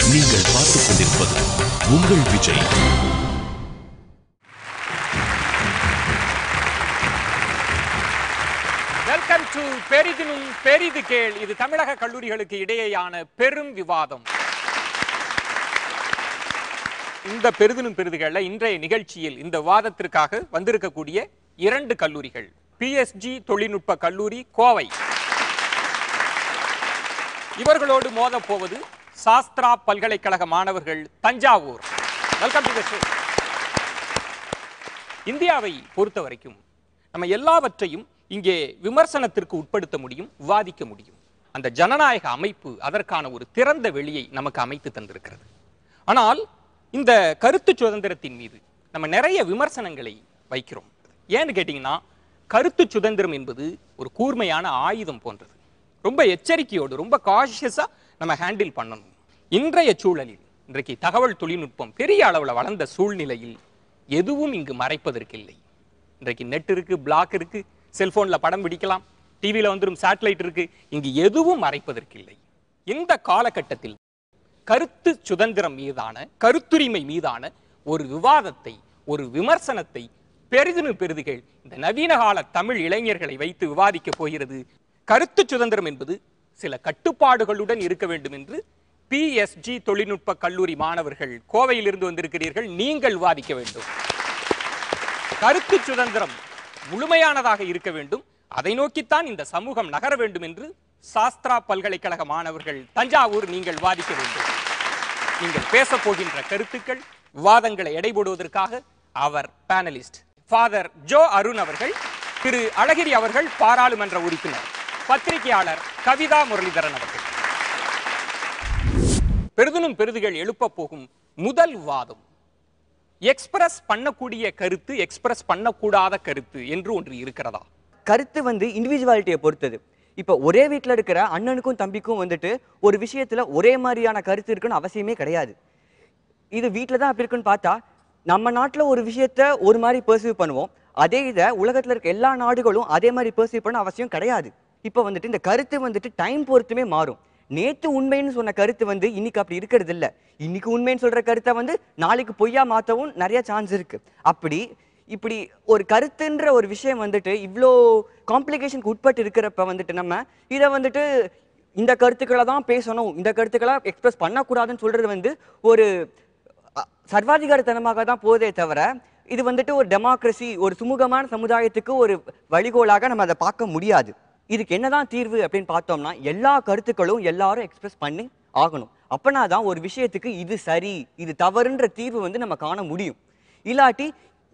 நீங்கள் பார்த்துக் கொண்டிருப்பது உங்கள் விஜய் வெல்கம் டு பெரிதினும் பெரிது கேள் இது தமிழக கல்லூரிகளுக்கு இடையேயான பெரும் விவாதம் இந்த பெரிதினும் பெரிதுகளில் இன்றைய நிகழ்ச்சியில் இந்த விவாதத்திற்காக வந்திருக்கக்கூடிய இரண்டு கல்லூரிகள் பிஎஸ்ஜி தொழில்நுட்ப கல்லூரி கோவை இவர்களோடு மோதப்போவது சாஸ்திரா பல்கலைக்கழக மாணவர்கள் தஞ்சாவூர் வெல்கம் டு இந்தியாவை பொறுத்த வரைக்கும் நம்ம எல்லாவற்றையும் இங்கே விமர்சனத்திற்கு உட்படுத்த முடியும் விவாதிக்க முடியும் அந்த ஜனநாயக அமைப்பு அதற்கான ஒரு திறந்த வெளியை நமக்கு அமைத்து தந்திருக்கிறது ஆனால் இந்த கருத்து சுதந்திரத்தின் மீது நம்ம நிறைய விமர்சனங்களை வைக்கிறோம் ஏன்னு கேட்டிங்கன்னா கருத்து சுதந்திரம் என்பது ஒரு கூர்மையான ஆயுதம் போன்றது ரொம்ப எச்சரிக்கையோடு ரொம்ப காஷியஸாக நம்ம ஹேண்டில் பண்ணணும் இன்றைய சூழலில் இன்றைக்கு தகவல் தொழில்நுட்பம் பெரிய அளவில் வளர்ந்த சூழ்நிலையில் எதுவும் இங்கு மறைப்பதற்கு இல்லை இன்றைக்கு நெட் இருக்கு பிளாக் இருக்கு செல்போனில் படம் பிடிக்கலாம் டிவியில் வந்துடும் சேட்டலைட் இருக்கு இங்கு எதுவும் மறைப்பதற்கு இல்லை இந்த காலகட்டத்தில் கருத்து சுதந்திரம் மீதான கருத்துரிமை மீதான ஒரு விவாதத்தை ஒரு விமர்சனத்தை பெரிதுனு பெரிதுகள் இந்த நவீன கால தமிழ் இளைஞர்களை வைத்து விவாதிக்கப் போகிறது கருத்து சுதந்திரம் என்பது சில கட்டுப்பாடுகளுடன் இருக்க வேண்டும் என்று பிஎஸ்ஜி தொழில்நுட்ப கல்லூரி மாணவர்கள் கோவையிலிருந்து வந்திருக்கிறீர்கள் நீங்கள் வாதிக்க வேண்டும் கருத்து சுதந்திரம் முழுமையானதாக இருக்க வேண்டும் அதை நோக்கித்தான் இந்த சமூகம் நகர வேண்டும் என்று சாஸ்திரா பல்கலைக்கழக மாணவர்கள் தஞ்சாவூர் நீங்கள் வாதிக்க வேண்டும் நீங்கள் பேச போகின்ற கருத்துக்கள் வாதங்களை எடைபோடுவதற்காக அவர் பேனலிஸ்ட் ஃபாதர் ஜோ அருண் அவர்கள் திரு அழகிரி அவர்கள் பாராளுமன்ற உறுப்பினர் பத்திரிகையாளர் கவிதா முரளிதரன் அவர்கள் பெருதுனும் பெருதுகள் எழுப்ப போகும் முதல் வாதம் எக்ஸ்பிரஸ் பண்ணக்கூடிய கருத்து எக்ஸ்பிரஸ் பண்ணக்கூடாத கருத்து என்று ஒன்று இருக்கிறதா கருத்து வந்து இண்டிவிஜுவாலிட்டியை பொறுத்தது இப்போ ஒரே வீட்டில் இருக்கிற அண்ணனுக்கும் தம்பிக்கும் வந்துட்டு ஒரு விஷயத்தில் ஒரே மாதிரியான கருத்து இருக்குன்னு அவசியமே கிடையாது இது வீட்டில் தான் அப்படி இருக்குன்னு பார்த்தா நம்ம நாட்டில் ஒரு விஷயத்த ஒரு மாதிரி பர்சீவ் பண்ணுவோம் அதே இதை உலகத்தில் இருக்க எல்லா நாடுகளும் அதே மாதிரி பர்சீவ் பண்ண அவசியம் கிடையாது இப்போ வந்துட்டு இந்த கருத்து வந்துட்டு டைம் பொறுத்துமே மாறும் நேற்று உண்மைன்னு சொன்ன கருத்து வந்து இன்னைக்கு அப்படி இருக்கிறது இல்லை இன்னைக்கு உண்மைன்னு சொல்ற கருத்தை வந்து நாளைக்கு பொய்யா மாற்றவும் நிறைய சான்ஸ் இருக்கு அப்படி இப்படி ஒரு கருத்துன்ற ஒரு விஷயம் வந்துட்டு இவ்வளோ காம்ப்ளிகேஷனுக்கு உட்பட்டு இருக்கிறப்ப வந்துட்டு நம்ம இதை வந்துட்டு இந்த கருத்துக்களை தான் பேசணும் இந்த கருத்துக்களை எக்ஸ்பிரஸ் பண்ணக்கூடாதுன்னு சொல்றது வந்து ஒரு சர்வாதிகாரத்தனமாக தான் போதே தவிர இது வந்துட்டு ஒரு டெமோக்ரஸி ஒரு சுமூகமான சமுதாயத்துக்கு ஒரு வழிகோலாக நம்ம அதை பார்க்க முடியாது இதுக்கு என்னதான் தீர்வு அப்படின்னு பார்த்தோம்னா எல்லா கருத்துக்களும் எல்லாரும் எக்ஸ்பிரஸ் பண்ணி ஆகணும் அப்பனா தான் ஒரு விஷயத்துக்கு இது சரி இது தவறுன்ற தீர்வு வந்து நம்ம காண முடியும் இல்லாட்டி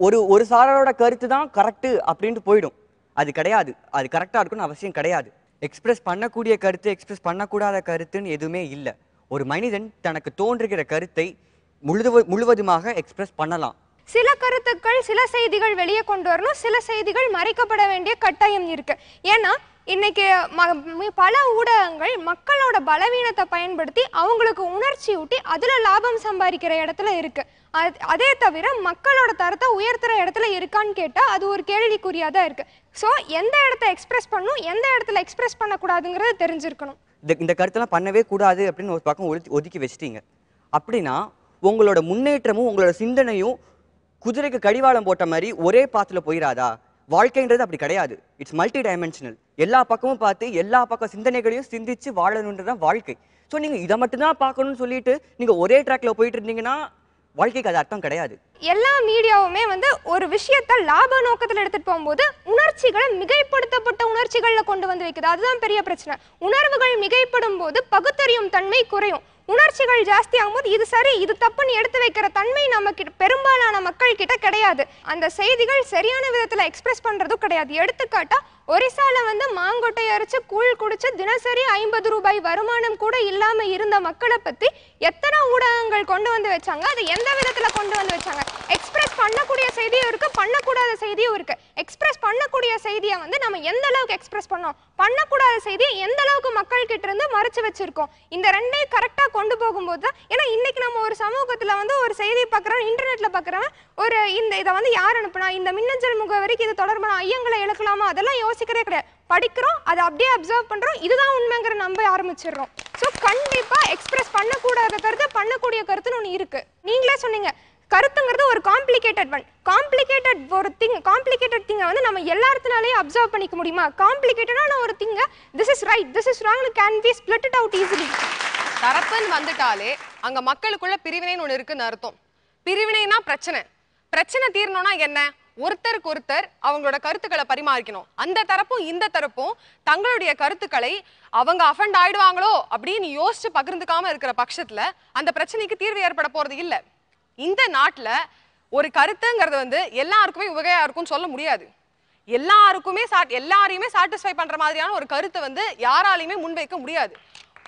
ஒரு ஒரு சாரரோட கருத்து தான் கரெக்டு அப்படின்ட்டு போயிடும் அது கிடையாது அது கரெக்டாக இருக்குன்னு அவசியம் கிடையாது எக்ஸ்பிரஸ் பண்ணக்கூடிய கருத்து எக்ஸ்பிரஸ் பண்ணக்கூடாத கருத்துன்னு எதுவுமே இல்லை ஒரு மனிதன் தனக்கு தோன்றுகிற கருத்தை முழுது முழுவதுமாக எக்ஸ்பிரஸ் பண்ணலாம் சில கருத்துக்கள் சில செய்திகள் வெளியே கொண்டு வரணும் சில செய்திகள் மறைக்கப்பட வேண்டிய கட்டாயம் இருக்கு ஏன்னா இன்னைக்கு பல ஊடகங்கள் மக்களோட பலவீனத்தை பயன்படுத்தி அவங்களுக்கு உணர்ச்சி ஊட்டி அதில் லாபம் சம்பாதிக்கிற இடத்துல இருக்கு அதே தவிர மக்களோட தரத்தை உயர்த்துற இடத்துல இருக்கான்னு கேட்டால் அது ஒரு கேள்விக்குறியாக தான் இருக்கு ஸோ எந்த இடத்த எக்ஸ்பிரஸ் பண்ணும் எந்த இடத்துல எக்ஸ்பிரஸ் பண்ணக்கூடாதுங்கிறத தெரிஞ்சிருக்கணும் இந்த இந்த கருத்தெல்லாம் பண்ணவே கூடாது அப்படின்னு ஒரு பக்கம் ஒதுக்கி ஒதுக்கி வச்சிட்டீங்க அப்படின்னா உங்களோட முன்னேற்றமும் உங்களோட சிந்தனையும் குதிரைக்கு கடிவாளம் போட்ட மாதிரி ஒரே பாத்தில் போயிடாதா வாழ்க்கைன்றது அப்படி கிடையாது இட்ஸ் மல்டி டைமென்ஷனல் எல்லா பக்கமும் பார்த்து எல்லா பக்கம் சிந்தனைகளையும் சிந்திச்சு வாழணுன்றது தான் வாழ்க்கை ஸோ நீங்கள் இதை மட்டும்தான் பார்க்கணும்னு சொல்லிட்டு நீங்கள் ஒரே ட்ராக்ல போயிட்டு இருந்தீங்கன்னா வாழ்க்கைக்கு அது அர்த்தம் கிடையாது எல்லா மீடியாவுமே வந்து ஒரு விஷயத்த லாப நோக்கத்தில் எடுத்துட்டு போகும்போது உணர்ச்சிகளை மிகைப்படுத்தப்பட்ட உணர்ச்சிகளில் கொண்டு வந்து வைக்குது அதுதான் பெரிய பிரச்சனை உணர்வுகள் மிகைப்படும் போது பகுத்தறியும் தன்மை குறையும் உணர்ச்சிகள் ஜாஸ்தி ஆகும்போது இது சரி இது தப்புன்னு எடுத்து வைக்கிற தன்மை நமக்கு பெரும்பாலான மக்கள் கிட்ட கிடையாது அந்த செய்திகள் சரியான விதத்தில் எக்ஸ்பிரஸ் பண்ணுறதும் கிடையாது எடுத்துக்காட்டா ஒரிசால வந்து மாங்கொட்டை அரைச்சு கூழ் குடிச்சு தினசரி ஐம்பது ரூபாய் வருமானம் கூட இல்லாம இருந்த மக்களை பத்தி எத்தனை ஊடகங்கள் கொண்டு வந்து வச்சாங்க அது எந்த விதத்துல கொண்டு வந்து வச்சாங்க எக்ஸ்பிரஸ் பண்ணக்கூடிய செய்தியும் இருக்குது பண்ணக்கூடாத செய்தியும் இருக்குது எக்ஸ்பிரஸ் பண்ணக்கூடிய செய்தியை வந்து நம்ம எந்த அளவுக்கு எக்ஸ்பிரஸ் பண்ணோம் பண்ணக்கூடாத செய்தியை எந்த அளவுக்கு கிட்ட இருந்து மறைச்சு வச்சிருக்கோம் இந்த ரெண்டையும் கரெக்டாக கொண்டு போகும்போது தான் ஏன்னா இன்னைக்கு நம்ம ஒரு சமூகத்தில் வந்து ஒரு செய்தி பார்க்குறோம் இன்டர்நெட்டில் பார்க்குறவன் ஒரு இந்த இதை வந்து யார் அனுப்புனா இந்த மின்னஞ்சல் முகவரிக்கு இது தொடர்பான ஐயங்களை இழக்கலாமா அதெல்லாம் யோசிக்கிறே கிடையாது படிக்கிறோம் அதை அப்படியே அப்சர்வ் பண்ணுறோம் இதுதான் உண்மைங்கிற நம்ப ஆரம்பிச்சிடுறோம் ஸோ கண்டிப்பாக எக்ஸ்பிரஸ் பண்ணக்கூடாத கருத்து பண்ணக்கூடிய கருத்துன்னு ஒன்று இருக்குது நீங்களே சொன்னீங்க கருத்துங்கிறது ஒரு காம்ப்ளிகேட்டட் ஒன் காம்ப்ளிகேட்டட் ஒரு திங் காம்ப்ளிகேட்டட் திங்கை வந்து நம்ம எல்லாத்துனாலையும் அப்சர்வ் பண்ணிக்க முடியுமா காம்ப்ளிகேட்டடான ஒரு திங்கை this is right this is wrong can be split out easily தரப்புன்னு வந்துட்டாலே அங்கே மக்களுக்குள்ள பிரிவினைன்னு ஒன்று இருக்குன்னு அர்த்தம் பிரிவினைனா பிரச்சனை பிரச்சனை தீரணும்னா என்ன ஒருத்தருக்கு ஒருத்தர் அவங்களோட கருத்துக்களை பரிமாறிக்கணும் அந்த தரப்பும் இந்த தரப்பும் தங்களுடைய கருத்துக்களை அவங்க அஃபண்ட் ஆயிடுவாங்களோ அப்படின்னு யோசிச்சு பகிர்ந்துக்காம இருக்கிற பட்சத்துல அந்த பிரச்சனைக்கு தீர்வு ஏற்பட போறது இல்லை இந்த நாட்டில் ஒரு கருத்துங்கிறது வந்து எல்லாருக்குமே உபகையாக இருக்கும்னு சொல்ல முடியாது எல்லாருக்குமே சாட் எல்லாரையுமே சாட்டிஸ்ஃபை பண்ணுற மாதிரியான ஒரு கருத்தை வந்து யாராலையுமே முன்வைக்க முடியாது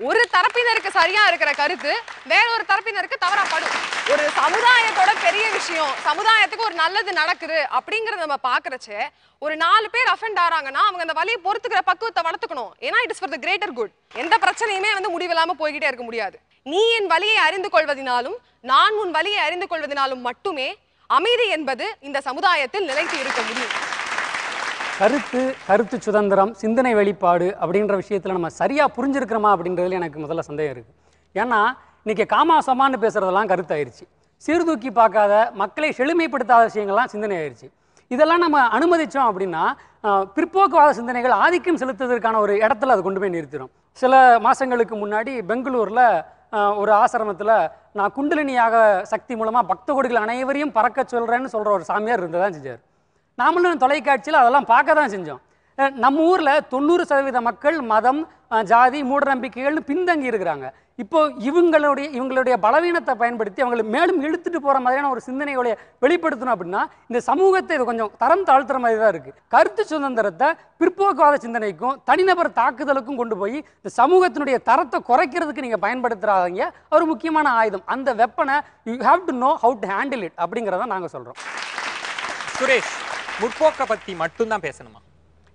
ஒரு தரப்பினருக்கு சரியா இருக்கிற கருத்து வேற ஒரு தரப்பினருக்கு தவறப்படும் ஒரு சமுதாயத்தோட பெரிய விஷயம் சமுதாயத்துக்கு ஒரு நல்லது நடக்குது அப்படிங்கறத நம்ம பாக்குறச்ச ஒரு நாலு பேர் அஃபெண்ட் ஆறாங்கன்னா அவங்க அந்த வழியை பொறுத்துக்கிற பக்குவத்தை வளர்த்துக்கணும் ஏன்னா is for the greater good எந்த பிரச்சனையுமே வந்து முடிவில்லாம போய்கிட்டே இருக்க முடியாது நீ என் வழியை அறிந்து கொள்வதினாலும் நான் உன் வழியை அறிந்து கொள்வதினாலும் மட்டுமே அமைதி என்பது இந்த சமுதாயத்தில் நிலைத்து இருக்க முடியும் கருத்து கருத்து சுதந்திரம் சிந்தனை வெளிப்பாடு அப்படின்ற விஷயத்தில் நம்ம சரியாக புரிஞ்சிருக்கிறோமா அப்படின்றதுல எனக்கு முதல்ல சந்தேகம் இருக்குது ஏன்னா இன்றைக்கி காமா பேசுகிறதெல்லாம் கருத்தாயிருச்சு சீர்தூக்கி பார்க்காத மக்களை செழுமைப்படுத்தாத விஷயங்கள்லாம் சிந்தனை ஆயிடுச்சு இதெல்லாம் நம்ம அனுமதித்தோம் அப்படின்னா பிற்போக்குவாத சிந்தனைகள் ஆதிக்கம் செலுத்துவதற்கான ஒரு இடத்துல அது கொண்டு போய் நிறுத்திடும் சில மாதங்களுக்கு முன்னாடி பெங்களூரில் ஒரு ஆசிரமத்தில் நான் குண்டலினியாக சக்தி மூலமாக பக்த கொடிகள் அனைவரையும் பறக்க சொல்கிறேன்னு சொல்கிற ஒரு சாமியார் இருந்து தான் செஞ்சார் நாமளும் தொலைக்காட்சியில் அதெல்லாம் பார்க்க தான் செஞ்சோம் நம்ம ஊரில் தொண்ணூறு சதவீத மக்கள் மதம் ஜாதி மூடநம்பிக்கைகள்னு பின்தங்கி இருக்கிறாங்க இப்போ இவங்களுடைய இவங்களுடைய பலவீனத்தை பயன்படுத்தி அவங்களை மேலும் இழுத்துட்டு போகிற மாதிரியான ஒரு சிந்தனைகளை வெளிப்படுத்தணும் அப்படின்னா இந்த சமூகத்தை இது கொஞ்சம் தரம் தாழ்த்துற மாதிரி தான் இருக்குது கருத்து சுதந்திரத்தை பிற்போக்குவாத சிந்தனைக்கும் தனிநபர் தாக்குதலுக்கும் கொண்டு போய் இந்த சமூகத்தினுடைய தரத்தை குறைக்கிறதுக்கு நீங்கள் பயன்படுத்துறாதீங்க ஒரு முக்கியமான ஆயுதம் அந்த வெப்பனை you have to know how to handle it அப்படிங்கிறத நாங்கள் சொல்கிறோம் சுரேஷ் முற்போக்கை பற்றி மட்டும்தான் பேசணுமா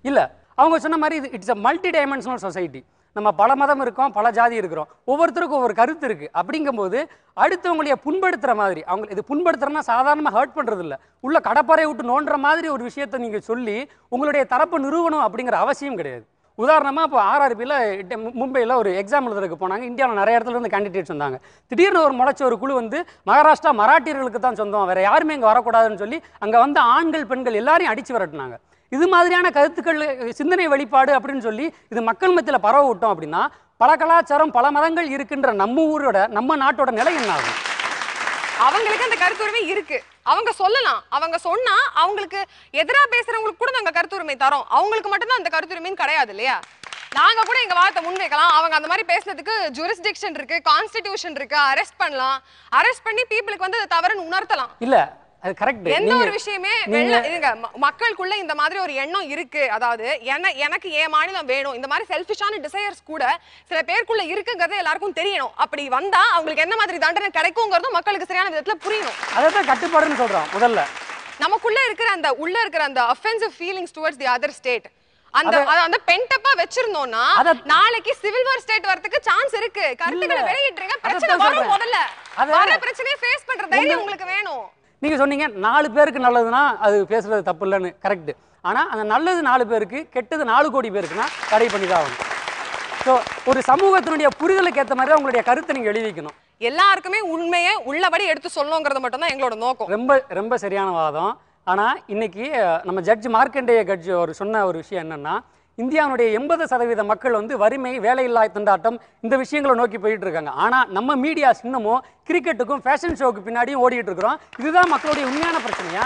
இல்லை அவங்க சொன்ன மாதிரி இது it's a multi dimensional society நம்ம பல மதம் இருக்கோம் பல ஜாதி இருக்கிறோம் ஒவ்வொருத்தருக்கும் ஒவ்வொரு கருத்து இருக்குது அப்படிங்கும்போது அடுத்தவங்களைய புண்படுத்துகிற மாதிரி அவங்க இது புண்படுத்துகிறோம்னா சாதாரணமாக ஹர்ட் பண்ணுறது இல்லை உள்ள கடப்பாறை விட்டு நோண்டுற மாதிரி ஒரு விஷயத்தை நீங்கள் சொல்லி உங்களுடைய தரப்பு நிறுவனம் அப்படிங்கிற அவசியம் கிடையாது உதாரணமாக இப்போ ஆர்ஆர்பியில் மும்பையில் ஒரு எக்ஸாம் எழுதுறதுக்கு போனாங்க இந்தியாவில் நிறைய இடத்துல இருந்து கேண்டிடேட்ஸ் வந்தாங்க திடீர்னு ஒரு முளைச்ச ஒரு குழு வந்து மகாராஷ்டிரா மராட்டியர்களுக்கு தான் சொந்தம் வேறு யாருமே இங்கே வரக்கூடாதுன்னு சொல்லி அங்கே வந்து ஆண்கள் பெண்கள் எல்லாரையும் அடித்து விரட்டினாங்க இது மாதிரியான கருத்துக்கள் சிந்தனை வழிபாடு அப்படின்னு சொல்லி இது மக்கள் மத்தியில் பரவ விட்டோம் அப்படின்னா பல கலாச்சாரம் பல மதங்கள் இருக்கின்ற நம்ம ஊரோட நம்ம நாட்டோட நிலை என்ன ஆகும் அவங்களுக்கு அந்த கருத்துரிமை இருக்கு அவங்க சொல்லலாம் அவங்க சொன்னா அவங்களுக்கு எதிராக பேசுறவங்களுக்கு கூட நாங்க கருத்துரிமை தரோம் அவங்களுக்கு மட்டும்தான் அந்த கருத்துரிமைன்னு கிடையாது இல்லையா நாங்க கூட எங்க வார்த்தை முன்வைக்கலாம் அவங்க அந்த மாதிரி பேசுனதுக்கு ஜூரிஸ்டிக்ஷன் இருக்கு கான்ஸ்டிடியூஷன் இருக்கு அரெஸ்ட் பண்ணலாம் அரெஸ்ட் பண்ணி பீப்புளுக்கு வந்து அதை தவறுன்னு உணர்த்தலாம் இல்ல அது கரெக்ட் எந்த ஒரு விஷயமே இதுங்க மக்களுக்குள்ள இந்த மாதிரி ஒரு எண்ணம் இருக்கு அதாவது என்ன எனக்கு என் மாநிலம் வேணும் இந்த மாதிரி செல்ஃபிஷான டிசையர்ஸ் கூட சில பேருக்குள்ள இருக்குங்கிறது எல்லாருக்கும் தெரியணும் அப்படி வந்தா அவங்களுக்கு என்ன மாதிரி தண்டனை கிடைக்குங்கிறதும் மக்களுக்கு சரியான விதத்துல புரியணும் அதான் கட்டுப்பாடுன்னு சொல்றோம் முதல்ல நமக்குள்ள இருக்கிற அந்த உள்ள இருக்கிற அந்த offensive feelings towards the other state அந்த அந்த பென்டப்பா வச்சிருந்தோம்னா நாளைக்கு சிவில் வார் ஸ்டேட் வரதுக்கு சான்ஸ் இருக்கு கருத்துக்களை வெளியிட்டுருங்க பிரச்சனை வரும் முதல்ல வர பிரச்சனையை ஃபேஸ் பண்ற தைரியம் உங்களுக்கு வேணும் நீங்கள் சொன்னீங்க நாலு பேருக்கு நல்லதுன்னா அது பேசுகிறது தப்பு இல்லைன்னு கரெக்டு ஆனால் அந்த நல்லது நாலு பேருக்கு கெட்டது நாலு கோடி பேருக்குன்னா தடை பண்ணி தான் ஆகணும் ஸோ ஒரு சமூகத்தினுடைய புரிதலுக்கு ஏற்ற மாதிரி உங்களுடைய கருத்தை நீங்கள் எழுதிக்கணும் எல்லாருக்குமே உண்மையை உள்ளபடி எடுத்து சொல்லணுங்கிறது மட்டும்தான் எங்களோட நோக்கம் ரொம்ப ரொம்ப சரியான வாதம் ஆனால் இன்னைக்கு நம்ம ஜட்ஜ் மார்க்கண்டேய கட்ஜி அவர் சொன்ன ஒரு விஷயம் என்னென்னா இந்தியாவுடைய எண்பது சதவீத மக்கள் வந்து வறுமை வேலையில்லா திண்டாட்டம் இந்த விஷயங்களை நோக்கி போயிட்டு இருக்காங்க ஆனால் நம்ம மீடியாஸ் இன்னமும் கிரிக்கெட்டுக்கும் ஃபேஷன் ஷோவுக்கு பின்னாடியும் ஓடிட்டு இருக்கிறோம் இதுதான் மக்களுடைய உண்மையான பிரச்சனையா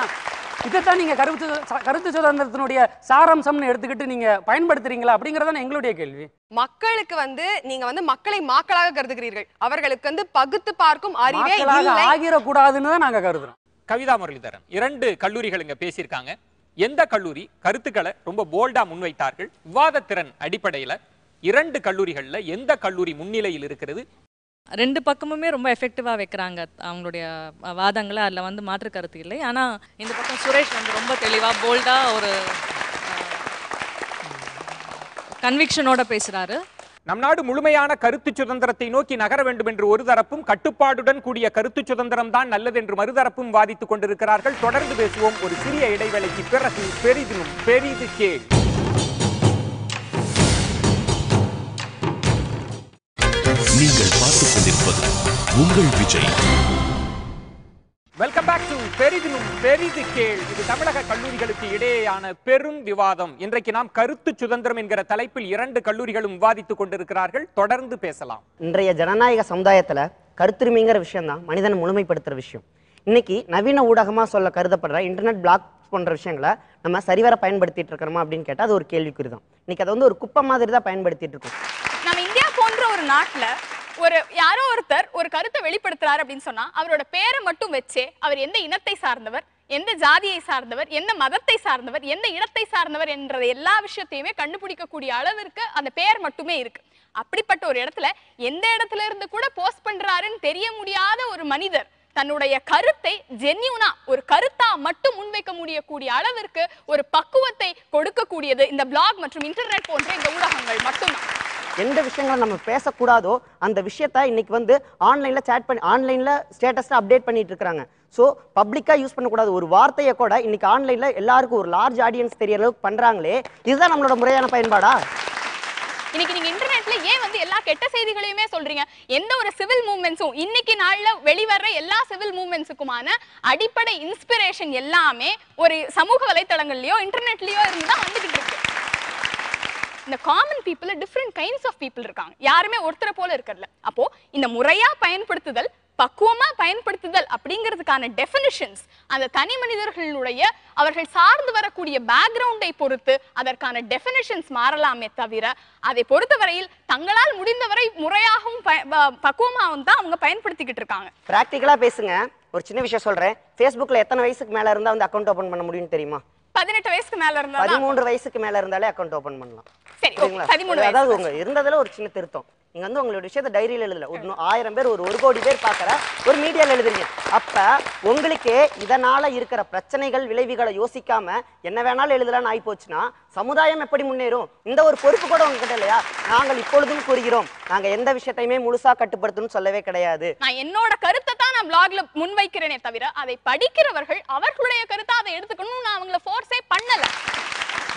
இதைத்தான் நீங்கள் கருத்து கருத்து சுதந்திரத்தினுடைய சாராம்சம்னு எடுத்துக்கிட்டு நீங்கள் பயன்படுத்துறீங்களா அப்படிங்கிறதான் எங்களுடைய கேள்வி மக்களுக்கு வந்து நீங்க வந்து மக்களை மாக்களாக கருதுகிறீர்கள் அவர்களுக்கு வந்து பகுத்து பார்க்கும் அறிவே ஆகிடக்கூடாதுன்னு தான் நாங்கள் கருதுறோம் கவிதா முரளிதரன் இரண்டு கல்லூரிகள் இங்கே பேசியிருக்காங்க எந்த கல்லூரி கருத்துக்களை ரொம்ப போல்டா முன்வைத்தார்கள் விவாதத்திறன் அடிப்படையில் இரண்டு கல்லூரிகளில் எந்த கல்லூரி முன்னிலையில் இருக்கிறது ரெண்டு பக்கமுமே ரொம்ப எஃபெக்டிவாக வைக்கிறாங்க அவங்களுடைய வாதங்களை அதில் வந்து மாற்று கருத்து இல்லை ஆனால் இந்த பக்கம் சுரேஷ் வந்து ரொம்ப தெளிவாக போல்டாக ஒரு கன்விக்ஷனோட பேசுகிறாரு நம் நாடு முழுமையான கருத்து சுதந்திரத்தை நோக்கி நகர வேண்டும் என்று ஒரு தரப்பும் கட்டுப்பாடுடன் கூடிய கருத்து சுதந்திரம் தான் நல்லது என்று மறுதரப்பும் வாதித்துக் கொண்டிருக்கிறார்கள் தொடர்ந்து பேசுவோம் ஒரு சிறிய இடைவேளைக்கு பிறகு பெரிதினும் பெரிது கேள்வி நீங்கள் பார்த்துக் கொண்டிருப்பது உங்கள் விஜய் வெல்கம் பேக் டு பெரிதிலும் பெரிது கேள் இது தமிழக கல்லூரிகளுக்கு இடையேயான பெரும் விவாதம் இன்றைக்கு நாம் கருத்து சுதந்திரம் என்கிற தலைப்பில் இரண்டு கல்லூரிகளும் விவாதித்துக் கொண்டிருக்கிறார்கள் தொடர்ந்து பேசலாம் இன்றைய ஜனநாயக சமுதாயத்தில் கருத்துரிமைங்கிற விஷயம் தான் மனிதனை முழுமைப்படுத்துற விஷயம் இன்னைக்கு நவீன ஊடகமாக சொல்ல கருதப்படுற இன்டர்நெட் பிளாக் போன்ற விஷயங்களை நம்ம சரிவர பயன்படுத்திட்டு இருக்கிறோமா அப்படின்னு கேட்டால் அது ஒரு கேள்விக்குறி தான் இன்னைக்கு அதை வந்து ஒரு குப்பை மாதிரி தான் பயன்படுத்திட்டு இருக்கோம் நம்ம இந்தியா போன்ற ஒரு நாட்டில் ஒரு யாரோ ஒருத்தர் ஒரு கருத்தை வெளிப்படுத்துறாரு அப்படின்னு சொன்னா அவரோட பேரை மட்டும் வச்சே அவர் எந்த இனத்தை சார்ந்தவர் எந்த ஜாதியை சார்ந்தவர் எந்த மதத்தை சார்ந்தவர் எந்த இடத்தை சார்ந்தவர் என்ற எல்லா விஷயத்தையுமே கண்டுபிடிக்கக்கூடிய அளவிற்கு அந்த பெயர் மட்டுமே இருக்கு அப்படிப்பட்ட ஒரு இடத்துல எந்த இடத்துல இருந்து கூட போஸ்ட் பண்றாருன்னு தெரிய முடியாத ஒரு மனிதர் தன்னுடைய கருத்தை ஜென்யூனா ஒரு கருத்தா மட்டும் முன்வைக்க முடியக்கூடிய அளவிற்கு ஒரு பக்குவத்தை கொடுக்கக்கூடியது இந்த பிளாக் மற்றும் இன்டர்நெட் போன்ற இந்த ஊடகங்கள் மட்டும் எந்த விஷயங்களை நம்ம பேசக்கூடாதோ அந்த விஷயத்த இன்னைக்கு வந்து ஆன்லைனில் சேட் பண்ணி ஆன்லைனில் ஸ்டேட்டஸில் அப்டேட் பண்ணிட்டு இருக்கிறாங்க ஸோ பப்ளிக்காக யூஸ் பண்ணக்கூடாது ஒரு வார்த்தையை கூட இன்னைக்கு ஆன்லைனில் எல்லாருக்கும் ஒரு லார்ஜ் ஆடியன்ஸ் தெரியற அளவுக்கு பண்ணுறாங்களே இதுதான் நம்மளோட முறையான பயன்பாடா இன்னைக்கு நீங்க இன்டர்நெட்ல ஏன் வந்து எல்லா கெட்ட செய்திகளையுமே சொல்றீங்க எந்த ஒரு சிவில் மூவ்மெண்ட்ஸும் இன்னைக்கு நாள்ல வெளிவர்ற எல்லா சிவில் மூவ்மெண்ட்ஸுக்குமான அடிப்படை இன்ஸ்பிரேஷன் எல்லாமே ஒரு சமூக வலைத்தளங்கள்லயோ இன்டர்நெட்லயோ இருந்து தான் வந்துகிட்டு இருக்கு இந்த common people different kinds of people இருக்காங்க யாருமே ஒருத்தரை போல இருக்கிறதுல அப்போ இந்த முறையா பயன்படுத்துதல் பக்குவமா பயன்படுத்துதல் அப்படிங்கிறதுக்கான டெஃபினிஷன்ஸ் அந்த தனி மனிதர்களுடைய அவர்கள் சார்ந்து வரக்கூடிய பேக்ரவுண்டை பொறுத்து அதற்கான டெஃபினிஷன்ஸ் மாறலாமே தவிர அதை பொறுத்தவரையில் தங்களால் முடிந்தவரை முறையாகவும் பக்குவமாகவும் தான் அவங்க பயன்படுத்திக்கிட்டு இருக்காங்க பிராக்டிக்கலா பேசுங்க ஒரு சின்ன விஷயம் சொல்றேன் ஃபேஸ்புக்ல எத்தனை வயசுக்கு மேல இருந்தா வந்து அக்கௌண்ட் ஓபன் பண்ண முடியும்னு தெரியுமா பதினெட்டு வயசுக்கு மேல இருந்தா பதிமூன்று வயசுக்கு மேல இருந்தாலே அக்கௌண்ட் ஓபன் பண்ணலாம் சரி பதிமூணு அதாவது உங்க இருந்ததுல ஒரு சின்ன திருத்தம் நீங்க வந்து உங்களோட விஷயத்த டைரியில எழுதல ஒரு ஆயிரம் பேர் ஒரு ஒரு கோடி பேர் பாக்குற ஒரு மீடியால எழுதுறீங்க அப்ப உங்களுக்கு இதனால இருக்கிற பிரச்சனைகள் விளைவுகளை யோசிக்காம என்ன வேணாலும் எழுதலாம்னு ஆகி போச்சுன்னா சமுதாயம் எப்படி முன்னேறும் இந்த ஒரு பொறுப்பு கூட உங்ககிட்ட இல்லையா நாங்கள் இப்பொழுதும் கூறுகிறோம் நாங்க எந்த விஷயத்தையுமே முழுசா கட்டுப்படுத்தணும்னு சொல்லவே கிடையாது நான் என்னோட கருத்தை தான் நான் பிளாக்ல முன்வைக்கிறேனே தவிர அதை படிக்கிறவர்கள் அவர்களுடைய கருத்தை அதை எடுத்துக்கணும்னு நான் அவங்கள ஃபோர்ஸே பண்ணல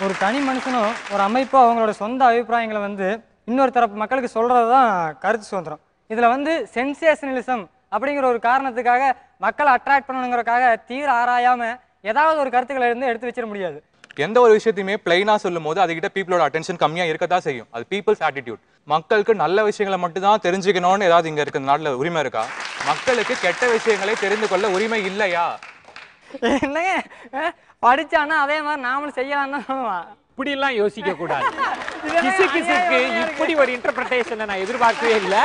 ஒரு தனி மனுஷனும் ஒரு அமைப்பும் அவங்களோட சொந்த அபிப்பிராயங்களை வந்து இன்னொரு தரப்பு மக்களுக்கு சொல்கிறது தான் கருத்து சுதந்திரம் இதில் வந்து சென்சேஷனலிசம் அப்படிங்கிற ஒரு காரணத்துக்காக மக்களை அட்ராக்ட் பண்ணணுங்கிறக்காக தீர ஆராயாமல் ஏதாவது ஒரு கருத்துக்களை இருந்து எடுத்து வச்சிட முடியாது எந்த ஒரு விஷயத்தையுமே பிளைனாக சொல்லும் போது அதுக்கிட்ட பீப்புளோட அட்டென்ஷன் கம்மியாக இருக்க தான் செய்யும் அது பீப்புள்ஸ் ஆட்டிடியூட் மக்களுக்கு நல்ல விஷயங்களை மட்டும் தான் தெரிஞ்சுக்கணும்னு ஏதாவது இங்கே இருக்கிற நாட்டில் உரிமை இருக்கா மக்களுக்கு கெட்ட விஷயங்களை தெரிந்து கொள்ள உரிமை இல்லையா என்னங்க படிச்சானா அதே மாதிரி நாமளும் செய்யலாம் தான் சொல்லுவான் இப்படிலாம் யோசிக்க கூடாது கிசு கிசுக்கு இப்படி ஒரு இன்டர்பிரட்டேஷனை நான் எதிர்பார்க்கவே இல்லை